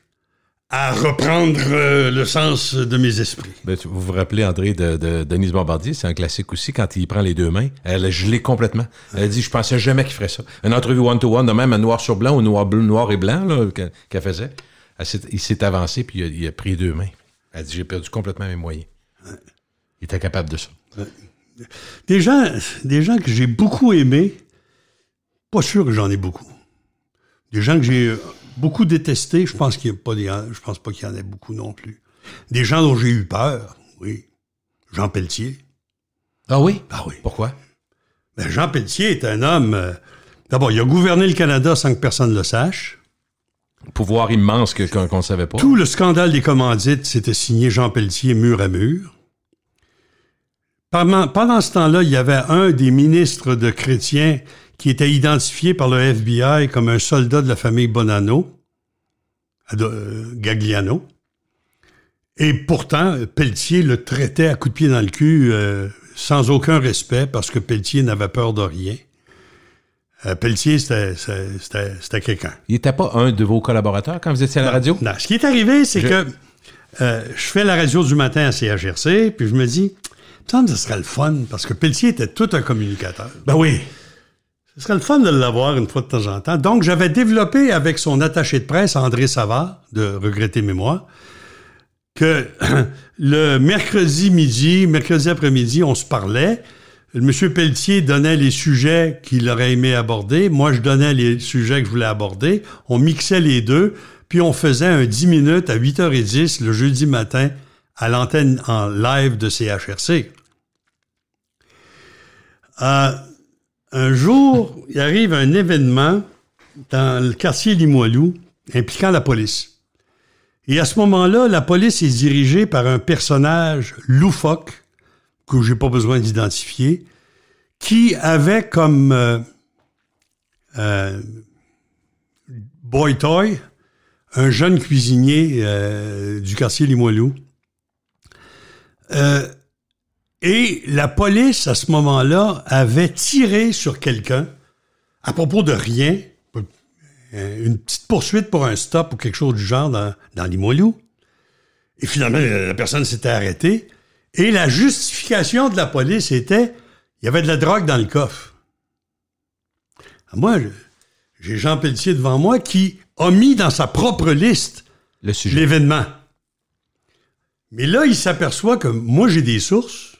à reprendre euh, le sens de mes esprits. Ben, vous vous rappelez, André, de, Denise Bombardier, c'est un classique aussi, quand il prend les deux mains, elle gelé complètement. Elle dit, je pensais jamais qu'il ferait ça. Une entrevue one-to-one, de même, un noir sur blanc, ou noir, bleu, noir et blanc, qu'elle faisait. il s'est avancé, puis il a, pris deux mains. Elle dit, j'ai perdu complètement mes moyens. Il était capable de ça. Des gens, des gens que j'ai beaucoup aimés, pas sûr que j'en ai beaucoup. Des gens que j'ai euh, beaucoup détestés, je pense qu'il y a pas des, je pense pas qu'il y en ait beaucoup non plus. Des gens dont j'ai eu peur, oui. Jean Pelletier. Ah oui? Ah oui. Pourquoi? Ben, Jean Pelletier est un homme. Euh, d'abord, il a gouverné le Canada sans que personne ne le sache. Pouvoir immense qu'on ne savait pas. Tout le scandale des commandites, c'était signé Jean Pelletier mur à mur. Pendant, pendant ce temps-là, il y avait un des ministres de chrétiens qui était identifié par le FBI comme un soldat de la famille Bonanno, euh, Gagliano. Et pourtant, Pelletier le traitait à coups de pied dans le cul euh, sans aucun respect parce que Pelletier n'avait peur de rien. Euh, Pelletier, c'était quelqu'un. Il n'était pas un de vos collaborateurs quand vous étiez à la radio? Non. Ce qui est arrivé, c'est que je fais la radio du matin à CHRC, puis je me dis, ça, serait le fun parce que Pelletier était tout un communicateur. Ben oui. Ce serait le fun de l'avoir une fois de temps en temps. Donc, j'avais développé avec son attaché de presse, André Savard, de Regretter Mémoire, que le mercredi midi, mercredi après-midi, on se parlait. M. Pelletier donnait les sujets qu'il aurait aimé aborder. Moi, je donnais les sujets que je voulais aborder. On mixait les deux. Puis on faisait un 10 minutes à 8h10 le jeudi matin à l'antenne en live de CHRC. Euh, un jour, il arrive un événement dans le quartier Limoilou impliquant la police. Et à ce moment-là, la police est dirigée par un personnage loufoque, que j'ai pas besoin d'identifier, qui avait comme euh, euh boy toy un jeune cuisinier euh, du quartier Limoilou. Euh, et la police, à ce moment-là, avait tiré sur quelqu'un à propos de rien, euh, une petite poursuite pour un stop ou quelque chose du genre dans, dans Et finalement, la personne s'était arrêtée. Et la justification de la police était il y avait de la drogue dans le coffre. Ah, moi, j'ai Jean Pelletier devant moi qui a mis dans sa propre liste l'événement. Mais là, il s'aperçoit que moi, j'ai des sources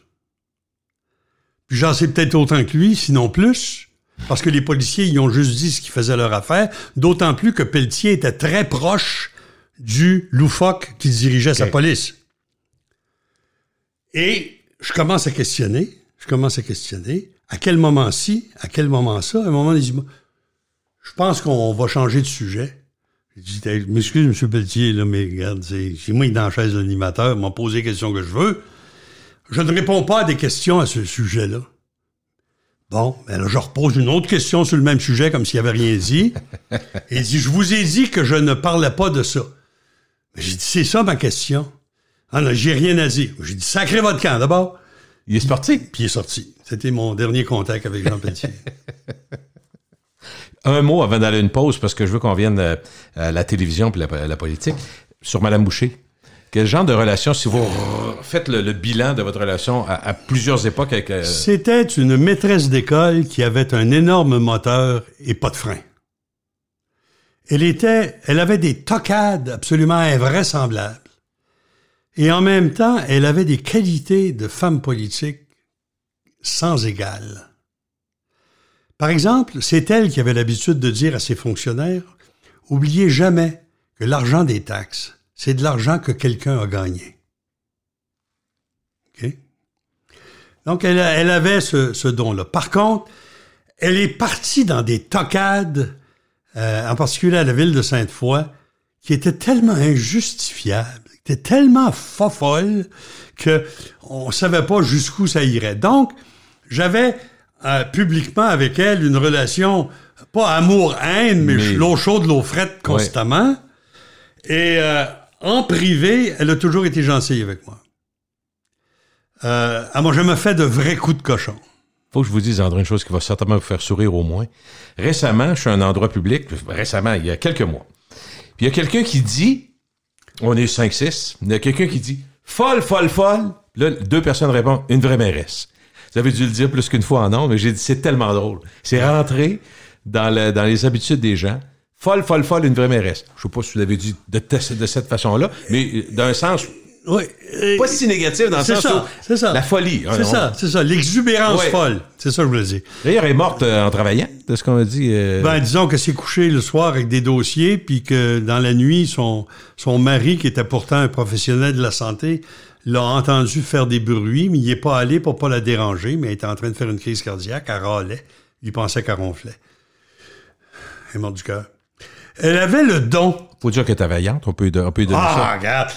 j'en sais peut-être autant que lui, sinon plus. Parce que les policiers, ils ont juste dit ce qu'ils faisaient leur affaire. D'autant plus que Pelletier était très proche du loufoque qui dirigeait sa police. Et je commence à questionner. Je commence à questionner. À quel moment-ci? À quel moment ça? À un moment, il je pense qu'on va changer de sujet. Je dis, Excuse-moi, Monsieur Pelletier, mais regarde, c'est moi, il est dans la chaise d'animateur, m'a posé les questions que je veux. Je ne réponds pas à des questions à ce sujet-là. Bon, ben là, je repose une autre question sur le même sujet, comme s'il avait rien dit. Et il dit, je vous ai dit que je ne parlais pas de ça. J'ai dit, c'est ça ma question. Ah non, j'ai rien à dire. J'ai dit, sacré votre camp d'abord. Il est sorti. Puis il est sorti. C'était mon dernier contact avec Jean petit Un mot avant d'aller une pause, parce que je veux qu'on vienne euh, à la télévision puis la, la politique, sur Mme Boucher. Quel genre de relation, si vous faites le, bilan de votre relation à, plusieurs époques avec... Euh, C'était une maîtresse d'école qui avait un énorme moteur et pas de frein. Elle était, elle avait des tocades absolument invraisemblables. Et en même temps, elle avait des qualités de femme politique sans égale. Par exemple, c'est elle qui avait l'habitude de dire à ses fonctionnaires, Oubliez jamais que l'argent des taxes, c'est de l'argent que quelqu'un a gagné. OK? Donc, elle, avait ce, don-là. Par contre, elle est partie dans des tocades, euh, en particulier à la ville de Sainte-Foy, qui était tellement injustifiable, qui étaient tellement fofolle qu'on ne savait pas jusqu'où ça irait. Donc, j'avais euh, publiquement avec elle une relation, pas amour-haine, mais, l'eau chaude, l'eau frette constamment. Et euh, en privé, elle a toujours été gentille avec moi. Euh, moi, je me fait de vrais coups de cochon. Faut que je vous dise, André, une chose qui va certainement vous faire sourire au moins. Récemment, je suis à un endroit public, récemment, il y a quelques mois. il y a quelqu'un qui dit, on est 5-6, il y a quelqu'un qui dit, folle, folle, folle. Là, deux personnes répondent, une vraie mairesse. Vous avez dû le dire plus qu'une fois en non, mais j'ai dit, c'est tellement drôle. C'est rentré dans, dans les habitudes des gens. Folle, folle, folle, une vraie mairesse. Je sais pas si vous l'avez dit de, cette façon-là, mais d'un sens oui. Pas si négatif dans le sens ça, la folie. Hein, c'est ça, c'est ça. L'exubérance folle. C'est ça que je voulais dire. D'ailleurs, elle est morte euh, en travaillant, de ce qu'on a dit. Euh. Ben, disons qu'elle s'est couchée le soir avec des dossiers, puis que dans la nuit, son, son mari, qui était pourtant un professionnel de la santé, l'a entendu faire des bruits, mais il est pas allé pour pas la déranger, mais elle était en train de faire une crise cardiaque, elle râlait. Il pensait qu'elle ronflait. Elle est morte du cœur. Elle avait le don. Faut dire qu'elle était vaillante, on peut, on donner ah, ça. Ah, regarde.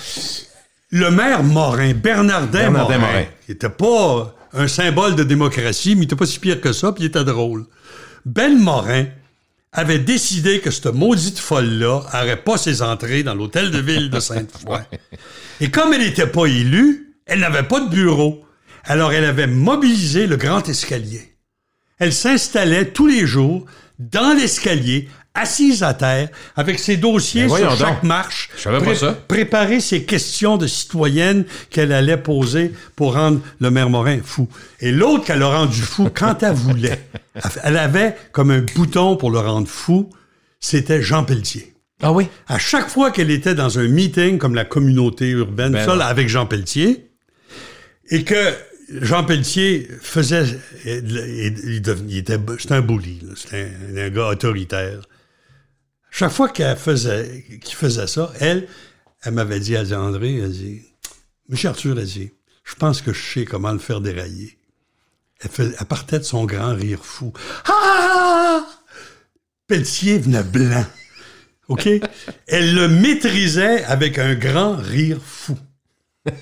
Le maire Morin, Bernardin, Morin, qui était pas un symbole de démocratie, mais il n'était pas si pire que ça, puis il était drôle. Belle Morin avait décidé que cette maudite folle-là n'aurait pas ses entrées dans l'hôtel de ville de Sainte-Foy. Et comme elle n'était pas élue, elle n'avait pas de bureau. Alors elle avait mobilisé le grand escalier. Elle s'installait tous les jours dans l'escalier assise à terre, avec ses dossiers ben sur chaque marche, préparer ses questions de citoyenne qu'elle allait poser pour rendre le maire Morin fou. Et l'autre qu'elle a rendu fou quand elle voulait, elle avait comme un bouton pour le rendre fou, c'était Jean Pelletier. Ah oui? À chaque fois qu'elle était dans un meeting comme la communauté urbaine, seule ben avec Jean Pelletier, et que Jean Pelletier faisait. Il, était, c'était un bully, c'était un, gars autoritaire. Chaque fois qu'elle faisait, faisait ça, elle, elle m'avait dit, à André, elle dit, Monsieur Arthur, elle dit, je pense que je sais comment le faire dérailler. Elle, fait, elle partait de son grand rire fou. Ah! Pelletier venait blanc. OK? elle le maîtrisait avec un grand rire fou.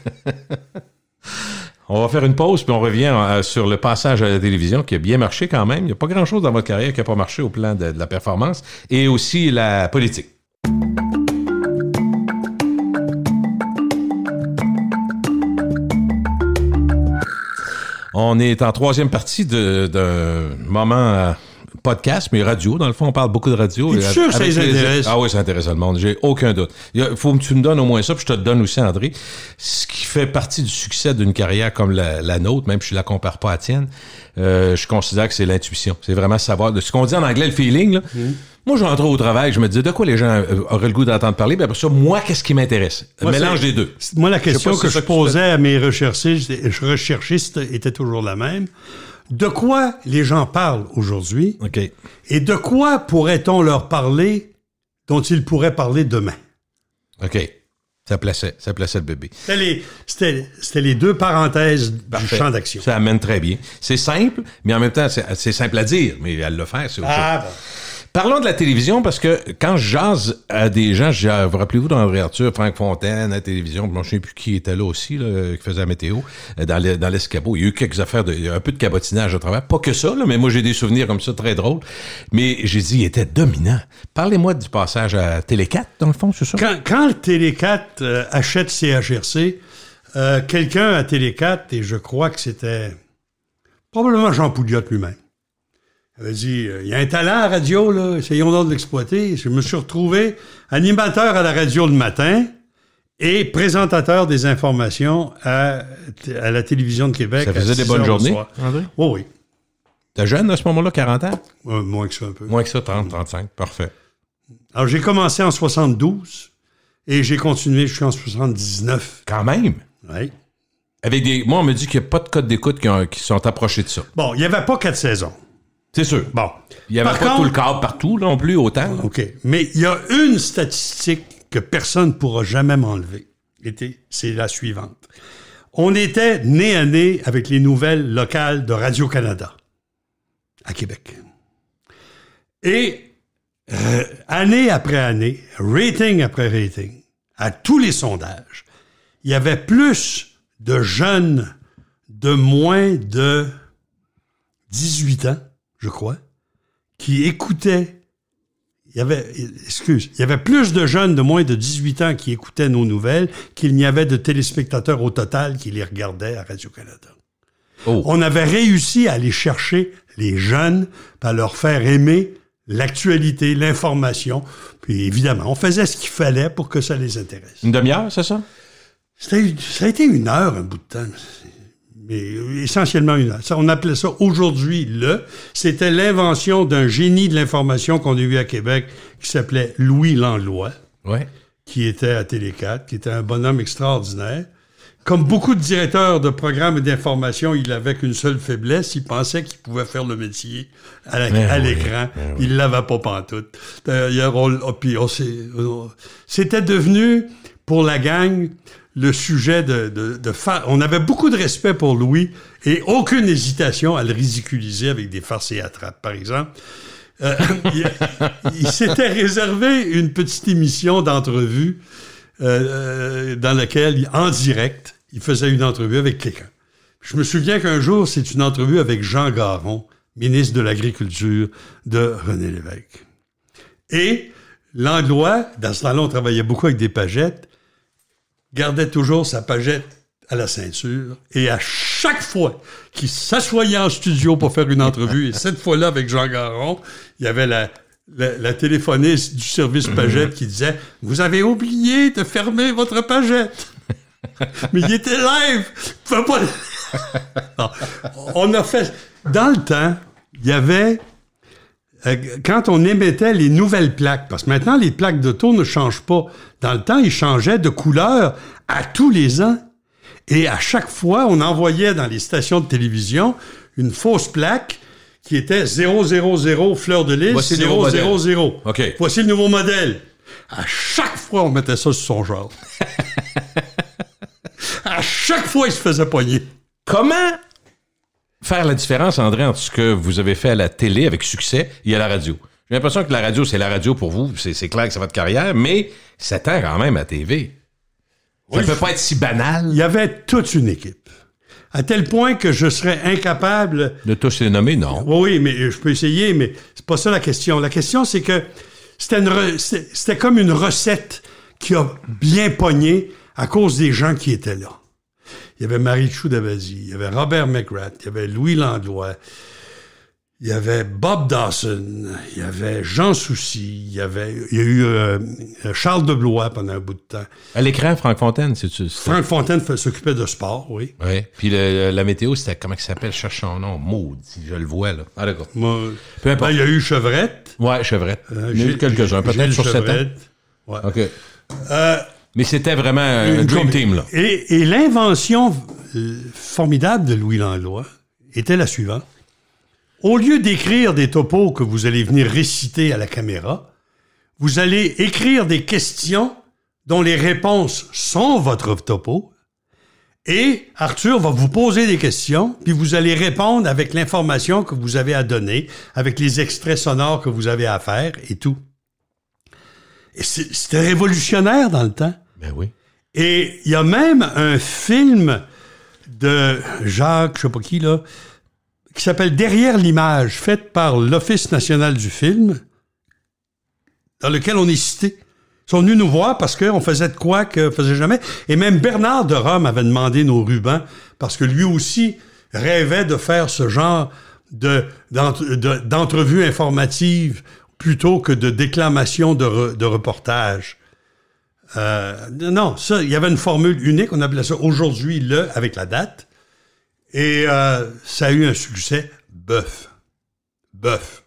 On va faire une pause, puis on revient euh, sur le passage à la télévision qui a bien marché quand même. Il n'y a pas grand-chose dans votre carrière qui n'a pas marché au plan de, la performance et aussi la politique. On est en troisième partie d'un moment... Euh, podcast, mais radio. Dans le fond, on parle beaucoup de radio. Et sûr ça les intéresse? Ah oui, ça intéresse le monde. J'ai aucun doute. Il faut que tu me donnes au moins ça, puis je te donne aussi, André. Ce qui fait partie du succès d'une carrière comme la, nôtre, même si je la compare pas à tienne, euh, je considère que c'est l'intuition. C'est vraiment savoir de ce qu'on dit en anglais, le feeling. Là. Mm. Moi, j'entrais au travail, je me disais de quoi les gens euh, auraient le goût d'entendre parler, Mais ben, après ça, moi, qu'est-ce qui m'intéresse? mélange des deux. Moi, la question que, je posais à mes recherchistes je était toujours la même de quoi les gens parlent aujourd'hui et de quoi pourrait-on leur parler dont ils pourraient parler demain. OK. Ça plaçait, ça le bébé. C'était les, deux parenthèses du champ d'action. Ça amène très bien. C'est simple, mais en même temps, c'est, simple à dire, mais à le faire, c'est autre ah, Parlons de la télévision parce que quand je jase à des gens, ah, vous rappelez-vous dans l'ouverture, Franck Fontaine, à la télévision, je ne sais plus qui était là aussi, là, qui faisait la météo, euh, dans l'escabeau. il y a eu quelques affaires, de, un peu de cabotinage à travers. Pas que ça, mais moi j'ai des souvenirs comme ça très drôles. Mais j'ai dit, il était dominant. Parlez-moi du passage à Télé 4, dans le fond, c'est ça? Quand, Télé 4 euh, achète CHRC, euh, quelqu'un à Télé 4, et je crois que c'était probablement Jean Pouliot lui-même, dit, euh, il y a un talent à la radio, là, essayons donc de l'exploiter. Je me suis retrouvé animateur à la radio le matin et présentateur des informations à, la télévision de Québec. Ça faisait des bonnes journées, André? Oh oui, T'es jeune à ce moment-là, 40 ans? moins que ça, un peu. Moins que ça, 30, 35. Parfait. Alors, j'ai commencé en 72 et j'ai continué, jusqu'en 79. Quand même? Oui. Avec des... Moi, on me dit qu'il n'y a pas de code d'écoute qui, qui, sont approchés de ça. Bon, il n'y avait pas quatre saisons. C'est sûr. Bon. Il n'y avait pas tout le cadre partout non plus, autant. OK. Mais il y a une statistique que personne ne pourra jamais m'enlever. C'est la suivante. On était né à nez avec les nouvelles locales de Radio-Canada à Québec. Et euh, année après année, rating après rating, à tous les sondages, il y avait plus de jeunes de moins de 18 ans je crois, qui écoutaient. Il y avait, excuse, il y avait plus de jeunes de moins de 18 ans qui écoutaient nos nouvelles qu'il n'y avait de téléspectateurs au total qui les regardaient à Radio-Canada. Oh. On avait réussi à aller chercher les jeunes, à leur faire aimer l'actualité, l'information. Puis évidemment, on faisait ce qu'il fallait pour que ça les intéresse. Une demi-heure, c'est ça? ça a été une heure, un bout de temps mais euh, essentiellement une Ça, on appelait ça aujourd'hui le. C'était l'invention d'un génie de l'information qu'on a eu à Québec qui s'appelait Louis Langlois, qui était à Télé4, qui était un bonhomme extraordinaire. Comme beaucoup de directeurs de programmes et d'information, il n'avait qu'une seule faiblesse, il pensait qu'il pouvait faire le métier à, ben l'écran. Ben il ne Il l'avait pas pantoute. D'ailleurs, on, oh, euh, c'était devenu, pour la gang, le sujet de, de, de On avait beaucoup de respect pour Louis et aucune hésitation à le ridiculiser avec des farces et attrapes, par exemple. Euh, il, s'était réservé une petite émission d'entrevue euh, euh, dans laquelle, en direct, il faisait une entrevue avec quelqu'un. Je me souviens qu'un jour, c'est une entrevue avec Jean Garon, ministre de l'Agriculture de René Lévesque. Et Langlois, dans ce temps on travaillait beaucoup avec des pagettes, gardait toujours sa pagette à la ceinture et à chaque fois qu'il s'assoyait en studio pour faire une entrevue, et cette fois-là avec Jean Garon, il y avait la, la, téléphoniste du service pagette qui disait « Vous avez oublié de fermer votre pagette !» Mais il était live! On a fait... Dans le temps, il y avait euh, quand on émettait les nouvelles plaques, parce que maintenant les plaques d'auto ne changent pas. Dans le temps, ils changeaient de couleur à tous les ans. Et à chaque fois, on envoyait dans les stations de télévision une fausse plaque qui était 000 fleur de lys 000. Okay. Voici le nouveau modèle. À chaque fois, on mettait ça sur son genre. à chaque fois, il se faisait poigner. Comment faire la différence, André, entre ce que vous avez fait à la télé avec succès et à la radio. J'ai l'impression que la radio, c'est la radio pour vous. C'est clair que c'est votre carrière, mais ça tient quand même à TV. Ça ne peut pas être si banal. Il y avait toute une équipe. À tel point que je serais incapable. De tous les nommer, non. Oui, mais je peux essayer, mais c'est pas ça la question. La question, c'est que c'était re... comme une recette qui a bien pogné à cause des gens qui étaient là. Il y avait Marie-Chou Davasi, il y avait Robert McGrath, il y avait Louis Landois, il y avait Bob Dawson, il y avait Jean Soucy, il y avait il y a eu euh, Charles Blois pendant un bout de temps. À l'écran, Franck Fontaine, c'est tu Franck Fontaine s'occupait de sport, oui. Oui. Puis la météo, c'était comment il s'appelle, cherchant cherche son nom, Maudit, je le vois là. Ah d'accord. Peu importe. Ben, il y a eu Chevrette. Oui, Chevrette. Euh, J'ai eu quelques-uns, peut-être sur Chevrette. ans. OK. Euh, mais c'était vraiment un dream team. Là. Et, et l'invention euh, formidable de Louis Langlois était la suivante. Au lieu d'écrire des topos que vous allez venir réciter à la caméra, vous allez écrire des questions dont les réponses sont votre topo. Et Arthur va vous poser des questions, puis vous allez répondre avec l'information que vous avez à donner, avec les extraits sonores que vous avez à faire et tout. C'était révolutionnaire dans le temps. Ben Et il y a même un film de Jacques, je sais pas qui, là, qui s'appelle Derrière l'image, fait par l'Office national du film, dans lequel on est cité. Ils sont venus nous voir parce qu'on faisait de quoi que faisait jamais. Et même Bernard de Rome avait demandé nos rubans parce que lui aussi rêvait de faire ce genre de, d'entrevue informative plutôt que de déclamation de, de reportage. Euh, non, ça, il y avait une formule unique, on appelait ça aujourd'hui le avec la date. Et euh, ça a eu un succès bœuf. Bœuf.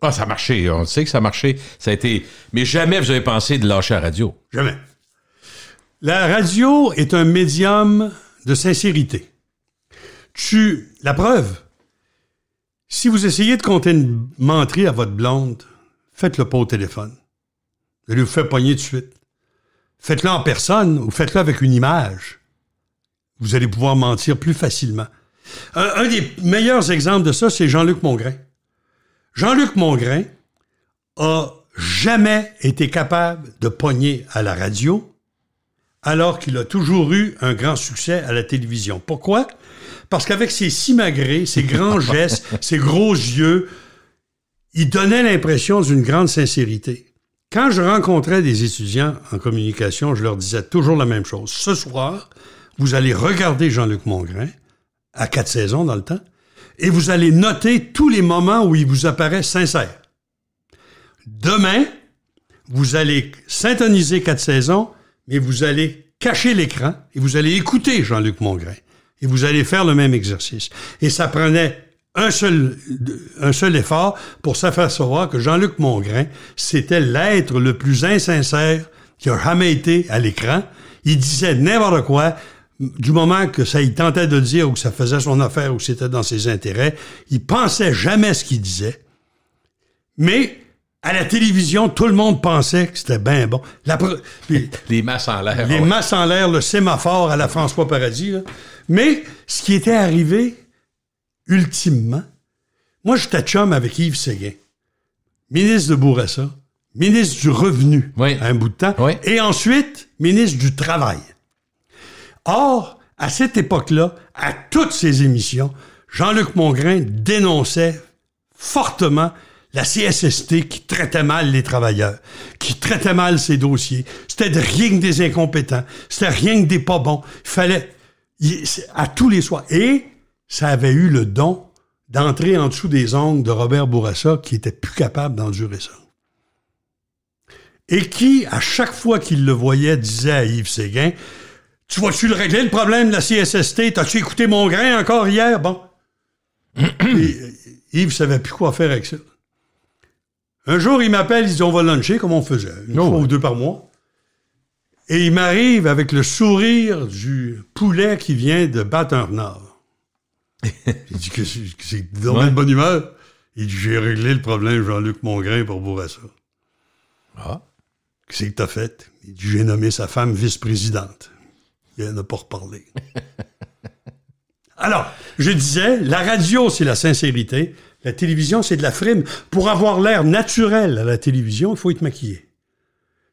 Ah, ça a marché, on sait que ça a marché. Ça a été. Mais jamais vous avez pensé de lâcher la radio. Jamais. La radio est un médium de sincérité. Tu. La preuve, si vous essayez de compter une menterie à votre blonde, faites-le pas au téléphone. elle vous fait pogner de suite. Faites-le en personne ou faites-le avec une image. Vous allez pouvoir mentir plus facilement. Un, des meilleurs exemples de ça, c'est Jean-Luc Mongrain. Jean-Luc Mongrain a jamais été capable de pogner à la radio, alors qu'il a toujours eu un grand succès à la télévision. Pourquoi? Parce qu'avec ses simagrées, ses grands gestes, ses gros yeux, il donnait l'impression d'une grande sincérité. Quand je rencontrais des étudiants en communication, je leur disais toujours la même chose. Ce soir, vous allez regarder Jean-Luc Mongrain, à quatre saisons dans le temps, et vous allez noter tous les moments où il vous apparaît sincère. Demain, vous allez syntoniser quatre saisons, mais vous allez cacher l'écran et vous allez écouter Jean-Luc Mongrain. Et vous allez faire le même exercice. Et ça prenait un seul, un seul effort pour se savoir que Jean-Luc Mongrain, c'était l'être le plus insincère qui a jamais été à l'écran. Il disait n'importe quoi. Du moment que ça il tentait de le dire ou que ça faisait son affaire ou que c'était dans ses intérêts, il pensait jamais ce qu'il disait. Mais à la télévision, tout le monde pensait que c'était bien bon. La les masses en l'air. Les masses en l'air, le sémaphore à la François Paradis. Mais ce qui était arrivé, ultimement, moi, j'étais chum avec Yves Séguin, ministre de Bourassa, ministre du Revenu un bout de temps, et ensuite ministre du Travail. Or, à cette époque-là, à toutes ces émissions, Jean-Luc Mongrain dénonçait fortement la CSST qui traitait mal les travailleurs, qui traitait mal ses dossiers. C'était rien que des incompétents, c'était rien que des pas bons. Il fallait, à tous les soirs. Et ça avait eu le don d'entrer en dessous des ongles de Robert Bourassa qui était plus capable d'endurer ça. Et qui, à chaque fois qu'il le voyait, disait à Yves Séguin Tu vois tu le régler le problème de la CSST T'as-tu écouté mon grain encore hier Bon. Et euh, Yves savait plus quoi faire avec ça. Un jour, il m'appelle, il dit On va luncher comme on faisait, une oh, fois ou deux par mois. Et il m'arrive avec le sourire du poulet qui vient de battre un renard il dit que c'est dans une bonne humeur. Il dit J'ai réglé le problème, Jean-Luc Mongrain, pour Bourassa. Ah. Qu'est-ce que t'as fait Il dit J'ai nommé sa femme vice-présidente. Il n'a pas reparlé. Alors, je disais, la radio, c'est la sincérité. La télévision, c'est de la frime. Pour avoir l'air naturel à la télévision, il faut être maquillé.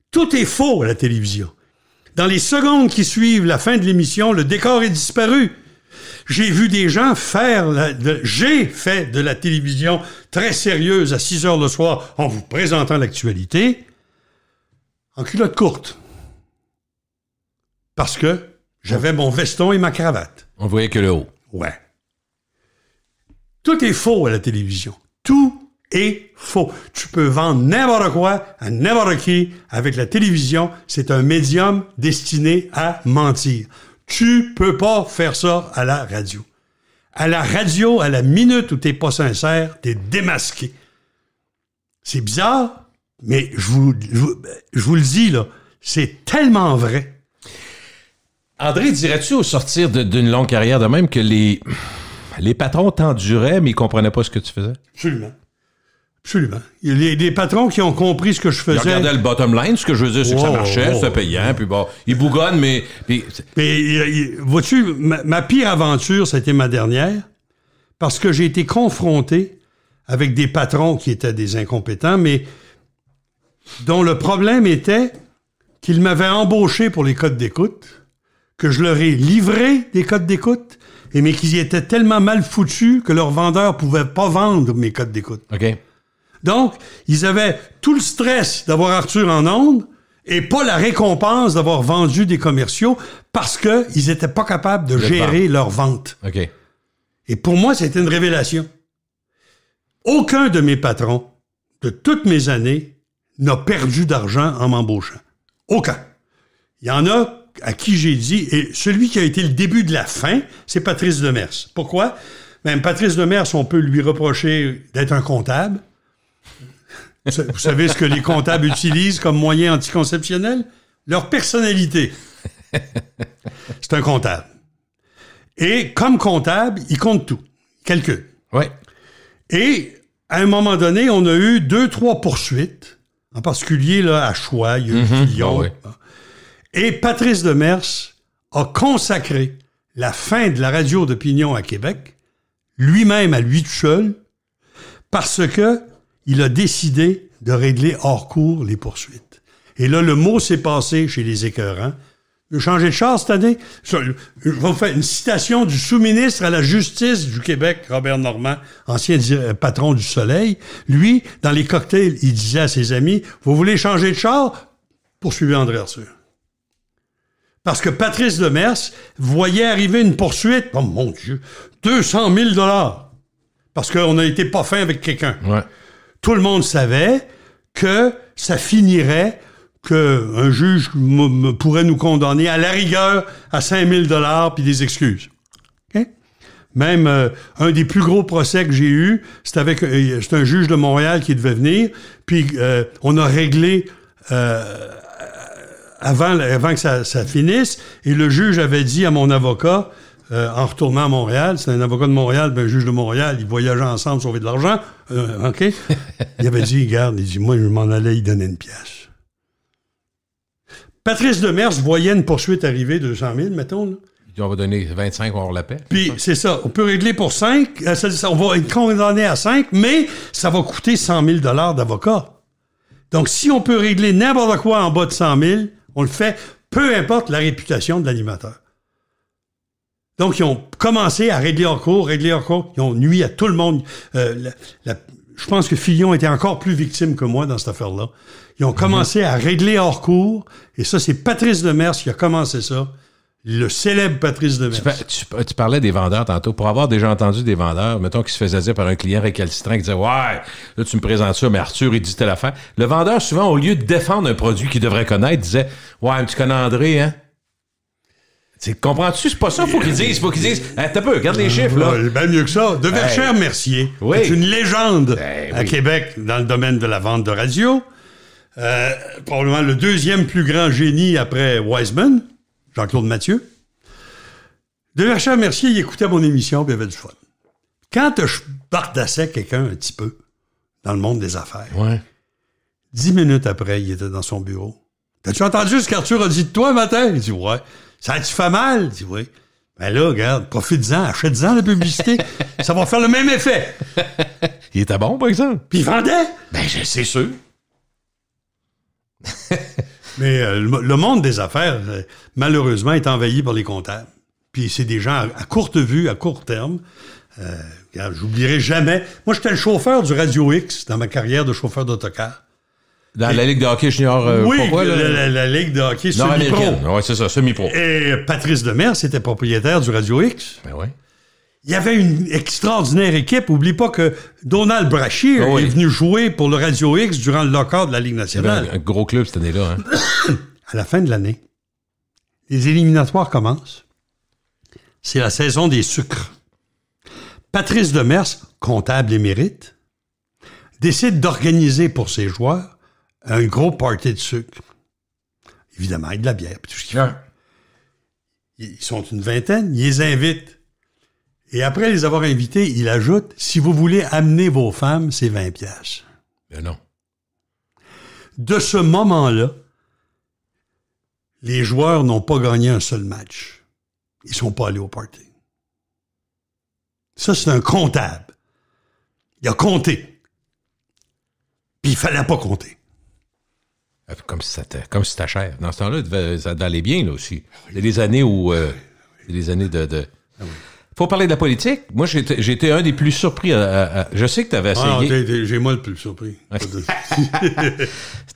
Tout est faux à la télévision. Dans les secondes qui suivent la fin de l'émission, le décor est disparu. J'ai vu des gens faire, de, j'ai fait de la télévision très sérieuse à 6 heures le soir en vous présentant l'actualité en culotte courte. Parce que j'avais mon veston et ma cravate. On voyait que le haut. Ouais. Tout est faux à la télévision. Tout est faux. Tu peux vendre n'importe quoi à n'importe qui avec la télévision. C'est un médium destiné à mentir. Tu peux pas faire ça à la radio. À la radio, à la minute où t'es pas sincère, t'es démasqué. C'est bizarre, mais je vous, le dis, là, c'est tellement vrai. André, dirais-tu au sortir d'une longue carrière de même que les, les patrons t'enduraient, mais ils comprenaient pas ce que tu faisais? Absolument. Absolument. Il y a des patrons qui ont compris ce que je faisais. Ils regardaient le bottom line, ce que je veux dire, c'est que ça marchait, ça payait, puis bon, ils bougonnent, mais... Puis... vois-tu, ma, pire aventure, ça a été ma dernière, parce que j'ai été confronté avec des patrons qui étaient des incompétents, mais dont le problème était qu'ils m'avaient embauché pour les codes d'écoute, que je leur ai livré des codes d'écoute, et mais qu'ils étaient tellement mal foutus que leurs vendeur pouvaient pas vendre mes codes d'écoute. OK. Donc, ils avaient tout le stress d'avoir Arthur en onde et pas la récompense d'avoir vendu des commerciaux parce qu'ils n'étaient pas capables de, gérer leurs leur vente. Et pour moi, c'était une révélation. Aucun de mes patrons, de toutes mes années, n'a perdu d'argent en m'embauchant. Aucun. Il y en a à qui j'ai dit, et celui qui a été le début de la fin, c'est Patrice Demers. Pourquoi? Même ben, Patrice Demers, on peut lui reprocher d'être un comptable, vous savez ce que les comptables utilisent comme moyen anticonceptionnel? Leur personnalité. C'est un comptable. Et comme comptable, il compte tout. quelques. Et à un moment donné, on a eu deux, trois poursuites, en particulier là, à Choix, mm-hmm. ah Et Patrice Demers a consacré la fin de la radio d'opinion à Québec, lui-même à lui tout seul, parce que il a décidé de régler hors cours les poursuites. Et là, le mot s'est passé chez les écœurants. Vous changer de char cette année? Je vous faire une citation du sous-ministre à la justice du Québec, Robert Normand, ancien euh, patron du Soleil. Lui, dans les cocktails, il disait à ses amis, vous voulez changer de char? Poursuivez André Parce que Patrice Demers voyait arriver une poursuite, oh mon Dieu, 200 000 dollars. Parce qu'on n'a été pas fin avec quelqu'un. Ouais tout le monde savait que ça finirait qu'un juge pourrait nous condamner à la rigueur à 5000 dollars puis des excuses. Même euh, un des plus gros procès que j'ai eu, c'est avec euh, un juge de Montréal qui devait venir, puis euh, on a réglé avant, que ça, finisse, et le juge avait dit à mon avocat, euh, en retournant à Montréal. c'est un avocat de Montréal, ben, un juge de Montréal. Ils voyageaient ensemble, sauver de l'argent. Euh, OK? Il avait dit, regarde, il dit, moi, je m'en allais il donner une pièce. Patrice Demers voyait une poursuite arriver de 100 000, mettons. On va donner 25, on va avoir la paix. Puis, c'est ça. On peut régler pour 5. Euh, on va être condamné à 5, mais ça va coûter 100 000 d'avocat. Donc, si on peut régler n'importe quoi en bas de 100 000, on le fait, peu importe la réputation de l'animateur. Donc, ils ont commencé à régler hors cours, régler hors cours. Ils ont nuit à tout le monde. Euh, je pense que Fillon était encore plus victime que moi dans cette affaire-là. Ils ont mhm. commencé à régler hors cours. Et ça, c'est Patrice Demers qui a commencé ça. Le célèbre Patrice Demers. Tu, tu, tu, parlais des vendeurs tantôt. Pour avoir déjà entendu des vendeurs, mettons qui se faisaient dire par un client récalcitrant qui disait Ouais, là, tu me présentes ça, mais Arthur, il dit telle affaire. Le vendeur, souvent, au lieu de défendre un produit qu'il devrait connaître, disait Ouais, mais tu connais André, hein Comprends-tu? C'est pas ça, faut qu'ils disent. Faut qu'ils disent. Hein, t'as peu, regarde les ah, chiffres, là. Ouais, ben mieux que ça. De mercier c'est une légende ben à Québec dans le domaine de la vente de radio. Euh, probablement le deuxième plus grand génie après Wiseman, Jean-Claude Mathieu. De mercier il écoutait mon émission et il avait du fun. Quand je bardassais quelqu'un un petit peu dans le monde des affaires, dix minutes après, il était dans son bureau. T'as-tu entendu ce qu'Arthur a dit de toi matin? Il dit Ouais. Ça te fait mal? Dis oui. Ben là, regarde, profite-en, achète-en la publicité. ça va faire le même effet. il était bon, par exemple. Puis il vendait. Ben, c'est sûr. Mais euh, le, monde des affaires, euh, malheureusement, est envahi par les comptables. Puis c'est des gens à, courte vue, à court terme. Euh, J'oublierai jamais. Moi, j'étais le chauffeur du Radio X dans ma carrière de chauffeur d'autocar. Dans la Ligue de hockey junior. Euh, oui, la, Ligue de hockey semi-pro. Oui, c'est ça, semi-pro. Et Patrice Demers était propriétaire du Radio X. Ben oui. Il y avait une extraordinaire équipe. Oublie pas que Donald Brachier ben est venu jouer pour le Radio X durant le lockout de la Ligue nationale. Un, gros club cette année-là. Hein. à la fin de l'année, les éliminatoires commencent. C'est la saison des sucres. Patrice Demers, comptable émérite, décide d'organiser pour ses joueurs un gros party de sucre. Évidemment, avec de la bière, puis tout ce Ils sont une vingtaine, ils les invitent. Et après les avoir invités, il ajoute si vous voulez amener vos femmes, c'est 20 pièces. Ben non. De ce moment-là, les joueurs n'ont pas gagné un seul match. Ils sont pas allés au party. Ça, c'est un comptable. Il a compté. Puis il fallait pas compter. Euh, comme si c'était comme cher. Dans ce temps-là, ça devait aller bien, là aussi. a des années où. Euh, a des années de. de... Ah Faut parler de la politique. Moi, j'étais un des plus surpris. je sais que tu avais ah, essayé. j'ai moi le plus surpris.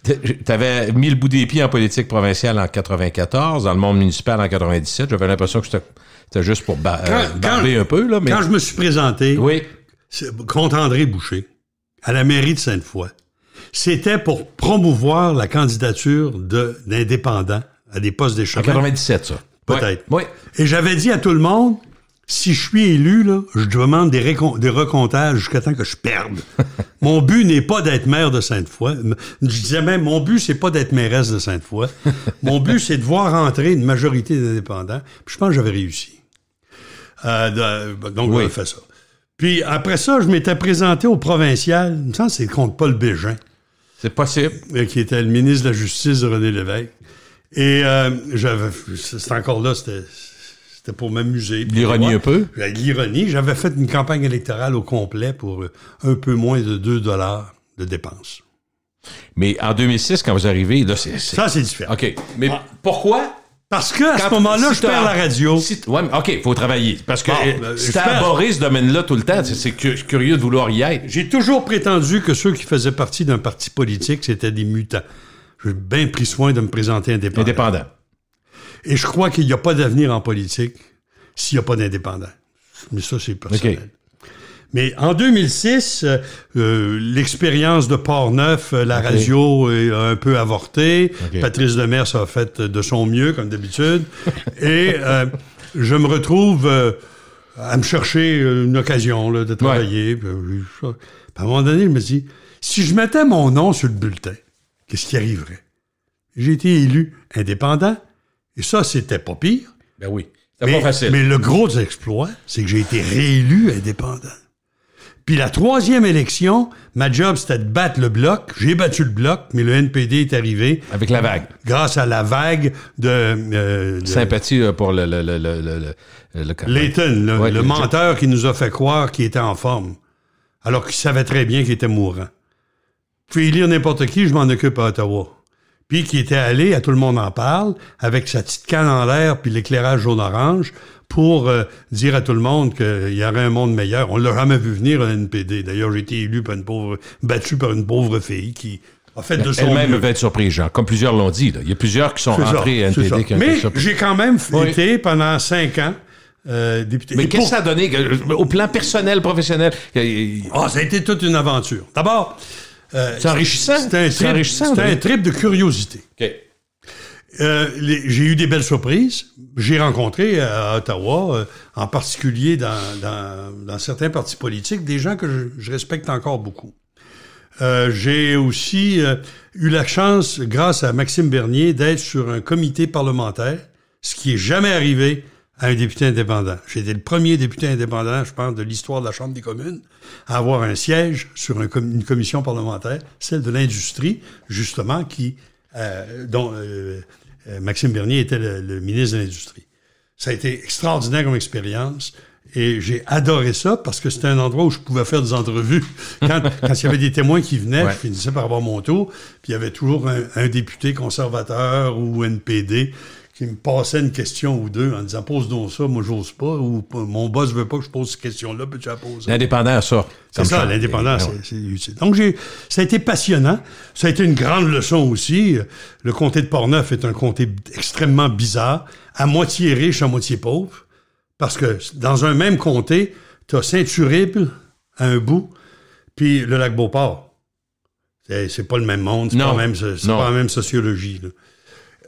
tu avais mis le bout des pieds en politique provinciale en 94, dans le monde municipal en 97. J'avais l'impression que c'était juste pour ba euh, un peu. Là, Quand je me suis présenté oui. contre André Boucher à la mairie de Sainte-Foy, c'était pour promouvoir la candidature d'indépendants à des postes d'échec. En 97, ça. Peut-être. Oui. Et j'avais dit à tout le monde, si je suis élu, là, je demande des, des recomptages jusqu'à temps que je perde. mon but n'est pas d'être maire de Sainte-Foy. Je disais même, mon but, c'est pas d'être mairesse de Sainte-Foy. Mon but, c'est de voir entrer une majorité d'indépendants. Puis je pense que j'avais réussi. Euh, donc, on fait ça. Puis après ça, je m'étais présenté au provincial. Je me sens que c'est contre Paul Bégin. C'est possible. Qui était le ministre de la Justice de René Lévesque. Et euh, j'avais, c'est encore là, c'était, pour m'amuser. L'ironie un peu? Ben, l'ironie. J'avais fait une campagne électorale au complet pour euh, un peu moins de 2 dollars de dépenses. Mais en 2006, quand vous arrivez, là, c'est... Ça, c'est différent. OK. Mais ah. pourquoi parce que à ce moment-là, je perds la radio. ouais, mais OK, faut travailler. Parce que bon, euh, ben, si ce domaine-là tout le temps, c'est curieux de vouloir y être. J'ai toujours prétendu que ceux qui faisaient partie d'un parti politique, c'était des mutants. J'ai bien pris soin de me présenter indépendant. Indépendant. Et je crois qu'il n'y a pas d'avenir en politique s'il n'y a pas d'indépendant. Mais ça, c'est personnel. Mais en 2006, euh, euh, l'expérience de Port-Neuf, euh, la radio est un peu avortée. Patrice Demers a fait de son mieux, comme d'habitude. Et je me retrouve à me chercher une occasion de travailler. à un moment donné, je me dis, si je mettais mon nom sur le bulletin, qu'est-ce qui arriverait? J'ai été élu indépendant, et ça, c'était pas pire. Ben oui. pas facile. mais, le gros exploit, c'est que j'ai été réélu indépendant. Puis la troisième élection, ma job, c'était de battre le bloc. J'ai battu le bloc, mais le NPD est arrivé. Avec la vague. Grâce à la vague de... Euh, Sympathie euh, pour le... le, le, le, le Layton, le, menteur qui nous a fait croire qu'il était en forme, alors qu'il savait très bien qu'il était mourant. Puis il lire n'importe qui, je m'en occupe à Ottawa. Puis qui était allé, à tout le monde en parle, avec sa petite canne en l'air puis l'éclairage jaune-orange, pour euh, dire à tout le monde qu'il y aurait un monde meilleur. On l'a jamais vu venir, un NPD. D'ailleurs, j'ai été élu par une pauvre, battu par une pauvre fille qui a fait de son Elle-même va être surprise, Jean, comme plusieurs l'ont dit. Il y a plusieurs qui sont entrés à NPD. Mais j'ai quand même été pendant cinq ans euh, député. Mais qu'est-ce que ça a donné euh, au plan personnel, professionnel? Ah, ça a été toute une aventure. D'abord... Euh, c'est enrichissant. C'est un, trip, de curiosité. Euh, j'ai eu des belles surprises. J'ai rencontré euh, à Ottawa, euh, en particulier dans, certains partis politiques, des gens que je, respecte encore beaucoup. j'ai aussi eu la chance, grâce à Maxime Bernier, d'être sur un comité parlementaire, ce qui est jamais arrivé à un député indépendant. J'ai été le premier député indépendant, je pense, de l'histoire de la Chambre des communes, à avoir un siège sur une commission parlementaire, celle de l'industrie, justement, qui euh, dont euh, euh, Maxime Bernier était le, ministre de l'Industrie. Ça a été extraordinaire comme expérience. Et j'ai adoré ça parce que c'était un endroit où je pouvais faire des entrevues. Quand, il y avait des témoins qui venaient, je finissais par avoir mon tour. Puis il y avait toujours un, un député conservateur ou NPD qui me passait une question ou deux en disant pose donc ça, moi j'ose pas, ou euh, mon boss veut pas que je pose cette question-là, puis tu la poses. L'indépendant, ça. C'est ça, l'indépendance, eh, eh, c'est utile. Donc j'ai, ça a été passionnant, ça a été une grande leçon aussi. Le comté de Portneuf est un comté extrêmement bizarre, à moitié riche, à moitié pauvre, parce que dans un même comté, tu as saint à un bout, puis le lac Beauport. C'est pas le même monde, c'est pas, pas, la même sociologie.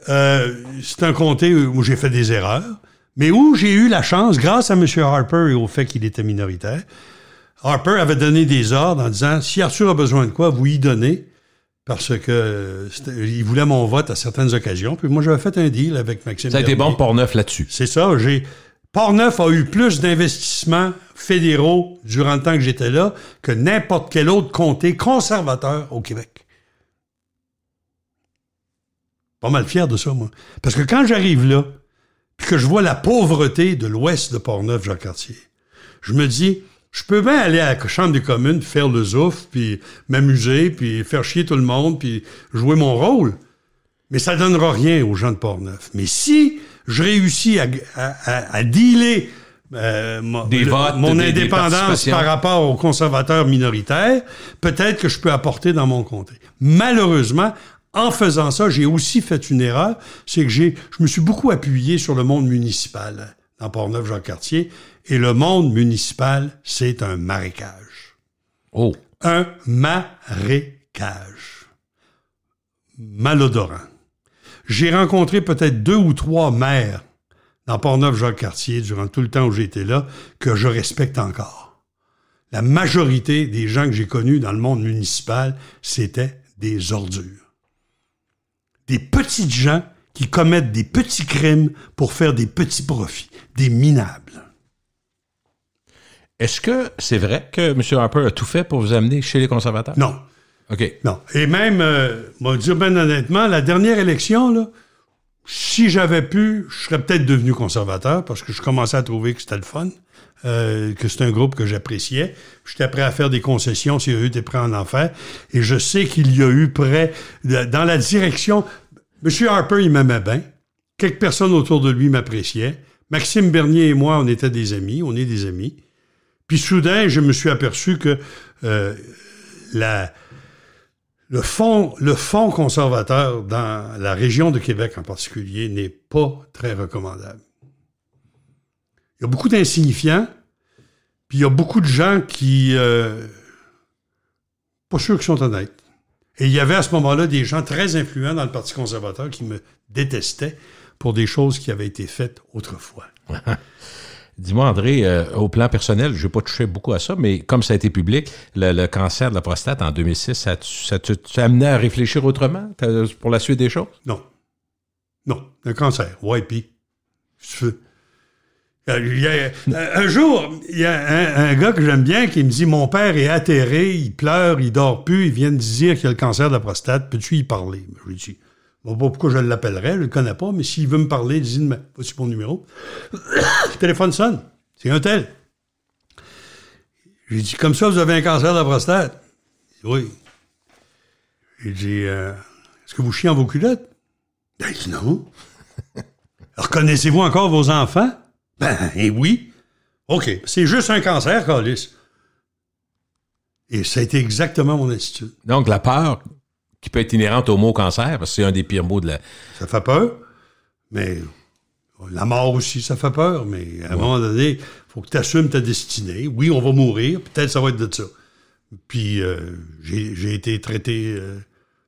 Euh, c'est un comté où j'ai fait des erreurs, mais où j'ai eu la chance, grâce à M. Harper et au fait qu'il était minoritaire, Harper avait donné des ordres en disant si Arthur a besoin de quoi, vous y donnez, parce que euh, il voulait mon vote à certaines occasions. Puis moi, j'avais fait un deal avec Maxime. Ça a été bon pour Neuf là-dessus. C'est ça. J'ai Neuf a eu plus d'investissements fédéraux durant le temps que j'étais là que n'importe quel autre comté conservateur au Québec. Pas mal fier de ça, moi. Parce que quand j'arrive là, puis que je vois la pauvreté de l'ouest de Portneuf-Jacques-Cartier, je me dis, je peux bien aller à la Chambre des communes, faire le zouf, puis m'amuser, puis faire chier tout le monde, puis jouer mon rôle. Mais ça donnera rien aux gens de Portneuf. Mais si je réussis à, à, dealer euh, mon indépendance par rapport aux conservateurs minoritaires, peut-être que je peux apporter dans mon comté. Malheureusement, en faisant ça, j'ai aussi fait une erreur, c'est que j'ai, je me suis beaucoup appuyé sur le monde municipal dans Portneuf-Jean-Cartier, et le monde municipal, c'est un marécage. Oh! Un marécage. Malodorant. J'ai rencontré peut-être deux ou trois maires dans neuf jean cartier durant tout le temps où j'étais là que je respecte encore. La majorité des gens que j'ai connus dans le monde municipal, c'était des ordures des petites gens qui commettent des petits crimes pour faire des petits profits, des minables. Est-ce que c'est vrai que M. Harper a tout fait pour vous amener chez les conservateurs? Non. OK. Non. Et même, euh, on dire bien honnêtement, la dernière élection, là, si j'avais pu, je serais peut-être devenu conservateur parce que je commençais à trouver que c'était le fun, euh, que c'était un groupe que j'appréciais. J'étais prêt à faire des concessions si eu des prêts en enfer. Et je sais qu'il y a eu près, dans la direction... M. Harper, il m'aimait bien. Quelques personnes autour de lui m'appréciaient. Maxime Bernier et moi, on était des amis, on est des amis. Puis soudain, je me suis aperçu que euh, la, le fond le conservateur dans la région de Québec en particulier n'est pas très recommandable. Il y a beaucoup d'insignifiants, puis il y a beaucoup de gens qui... Euh, pas sûr qu'ils sont honnêtes. Et il y avait à ce moment-là des gens très influents dans le Parti conservateur qui me détestaient pour des choses qui avaient été faites autrefois. Dis-moi, André, euh, au plan personnel, je n'ai pas touché beaucoup à ça, mais comme ça a été public, le, cancer de la prostate en 2006, ça, t'a amené à réfléchir autrement pour la suite des choses? Non. Non. Le cancer, ouais, puis... Euh, euh, un jour, il y a un, gars que j'aime bien qui me dit Mon père est atterré, il pleure, il dort plus, il vient de dire qu'il a le cancer de la prostate, peux-tu y parler Je Bon, pas pourquoi je l'appellerais, je le connais pas, mais s'il veut me parler, dis voici mon numéro. le téléphone sonne. C'est un tel. J'ai dit, comme ça, vous avez un cancer de la prostate. oui. J'ai dit, euh, est-ce que vous chiez en vos culottes? Ben, il dit, non. Reconnaissez-vous encore vos enfants? Ben, et eh oui. OK. C'est juste un cancer, Carlis. » Et ça a été exactement mon attitude. Donc, la peur qui peut être inhérente au mot cancer, parce que c'est un des pires mots de la. Ça fait peur, mais la mort aussi, ça fait peur, mais à un moment donné, il faut que tu assumes ta destinée. Oui, on va mourir, peut-être ça va être de ça. Puis euh, j'ai été traité euh,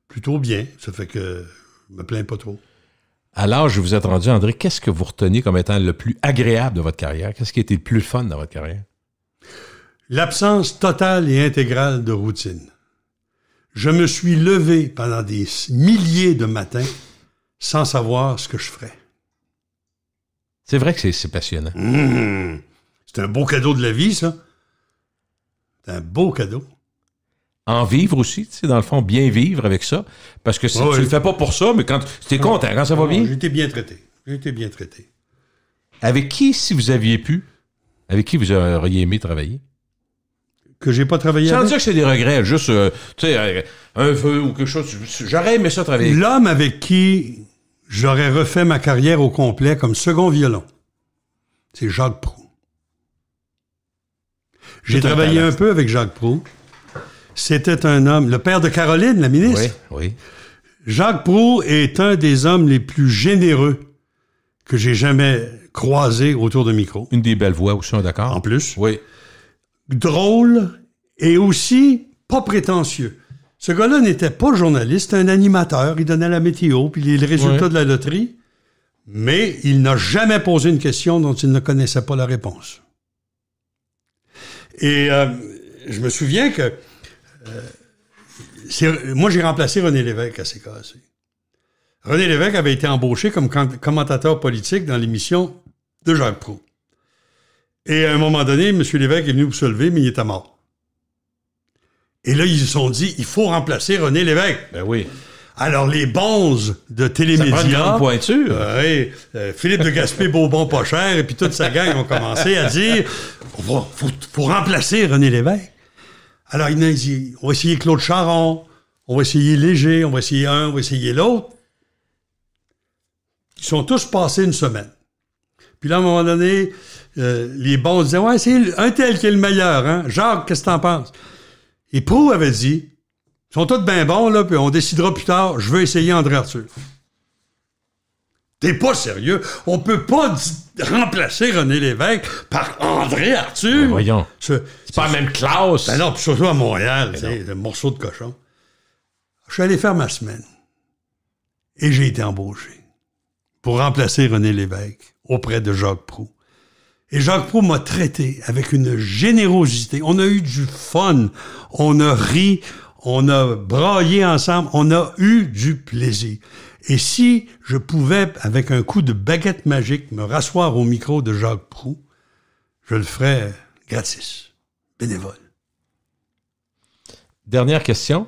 plutôt bien, ça fait que je me plains pas trop. Alors, je vous ai rendu, André, qu'est-ce que vous retenez comme étant le plus agréable de votre carrière? Qu'est-ce qui a été le plus fun dans votre carrière? L'absence totale et intégrale de routine. Je me suis levé pendant des milliers de matins sans savoir ce que je ferais. C'est vrai que c'est passionnant. Mmh. C'est un beau cadeau de la vie, ça. C'est un beau cadeau. En vivre aussi, tu dans le fond, bien vivre avec ça. Parce que tu ne le fais pas pour ça, mais quand tu es ah, content, quand ça va ah, bien. J'ai été bien traité. J'ai été bien traité. Avec qui, si vous aviez pu, avec qui vous auriez aimé travailler? que j'ai pas travaillé Sans dire que c'est des regrets, juste, euh, tu sais, euh, un feu ou quelque chose. J'aurais aimé ça travailler. L'homme avec qui j'aurais refait ma carrière au complet comme second violon, c'est Jacques Prou. J'ai travaillé un, peu avec Jacques Prou. C'était un homme, le père de Caroline, la ministre. Oui, oui. Jacques Prou est un des hommes les plus généreux que j'ai jamais croisé autour de micro. Une des belles voix aussi, on d'accord? En plus. Oui drôle et aussi pas prétentieux. Ce gars-là n'était pas journaliste, un animateur. Il donnait la météo puis les résultats de la loterie. Mais il n'a jamais posé une question dont il ne connaissait pas la réponse. Et euh, je me souviens que euh, moi, j'ai remplacé René Lévesque à CKAC. René Lévesque avait été embauché comme commentateur politique dans l'émission de Jacques Proux. Et à un moment donné, M. Lévesque est venu vous soulever, mais il était mort. Et là, ils se sont dit, il faut remplacer René Lévesque. Ben oui. Alors, les bonzes de Télémédia... Ça euh, euh, Philippe de Gaspé, Beaubon, pas cher, et puis toute sa gang ont commencé à dire, il faut, remplacer René Lévesque. Alors, ils ont on va essayer Claude Charon, on va essayer Léger, on va essayer un, on va essayer l'autre. Ils sont tous passés une semaine. Puis là, à un moment donné, euh, les bons disaient Ouais, c'est un tel qui est le meilleur, hein? Jacques, qu'est-ce que t'en penses? Et Prou avait dit Ils sont tous bien bons, là, puis on décidera plus tard, je veux essayer André Arthur. T'es pas sérieux? On peut pas remplacer René Lévesque par André Arthur. Ben voyons. C'est pas la même classe. Ben non, puis surtout à Montréal, c'est un morceau de cochon. Je suis allé faire ma semaine et j'ai été embauché pour remplacer René Lévesque auprès de Jacques Proux. Et Jacques Proux m'a traité avec une générosité. On a eu du fun, on a ri, on a braillé ensemble, on a eu du plaisir. Et si je pouvais, avec un coup de baguette magique, me rasseoir au micro de Jacques Proux, je le ferais gratis, bénévole. Dernière question.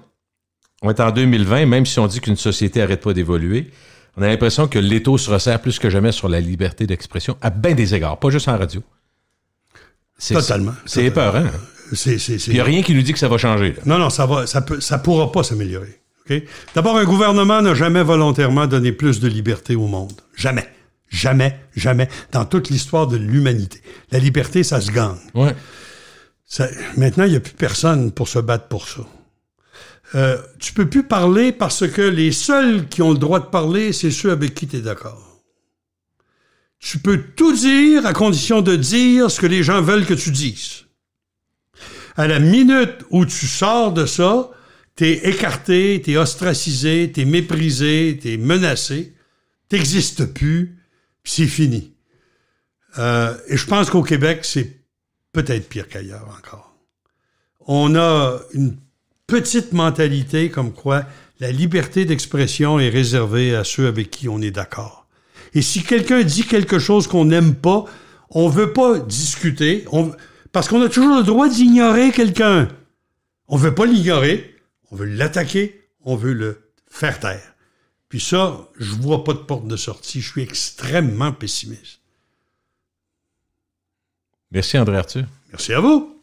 On est en 2020, même si on dit qu'une société n'arrête pas d'évoluer, on a l'impression que l'étau se resserre plus que jamais sur la liberté d'expression à bien des égards, pas juste en radio. Totalement. C'est épeurant. Il n'y a rien qui nous dit que ça va changer. Non, non, ça ne ça peut, ça pourra pas s'améliorer. D'abord, un gouvernement n'a jamais volontairement donné plus de liberté au monde. Jamais. Jamais, jamais, dans toute l'histoire de l'humanité. La liberté, ça se gagne. maintenant, il n'y a plus personne pour se battre pour ça tu euh, tu peux plus parler parce que les seuls qui ont le droit de parler, c'est ceux avec qui tu es d'accord. Tu peux tout dire à condition de dire ce que les gens veulent que tu dises. À la minute où tu sors de ça, es écarté, es ostracisé, es méprisé, es menacé, n'existes plus, puis c'est fini. Euh, et je pense qu'au Québec, c'est peut-être pire qu'ailleurs encore. On a une petite mentalité comme quoi la liberté d'expression est réservée à ceux avec qui on est d'accord. Et si quelqu'un dit quelque chose qu'on n'aime pas, on ne veut pas discuter, parce qu'on a toujours le droit d'ignorer quelqu'un. On veut pas l'ignorer, on veut l'attaquer, on veut le faire taire. Puis ça, je vois pas de porte de sortie. Je suis extrêmement pessimiste. Merci André Arthur. Merci à vous.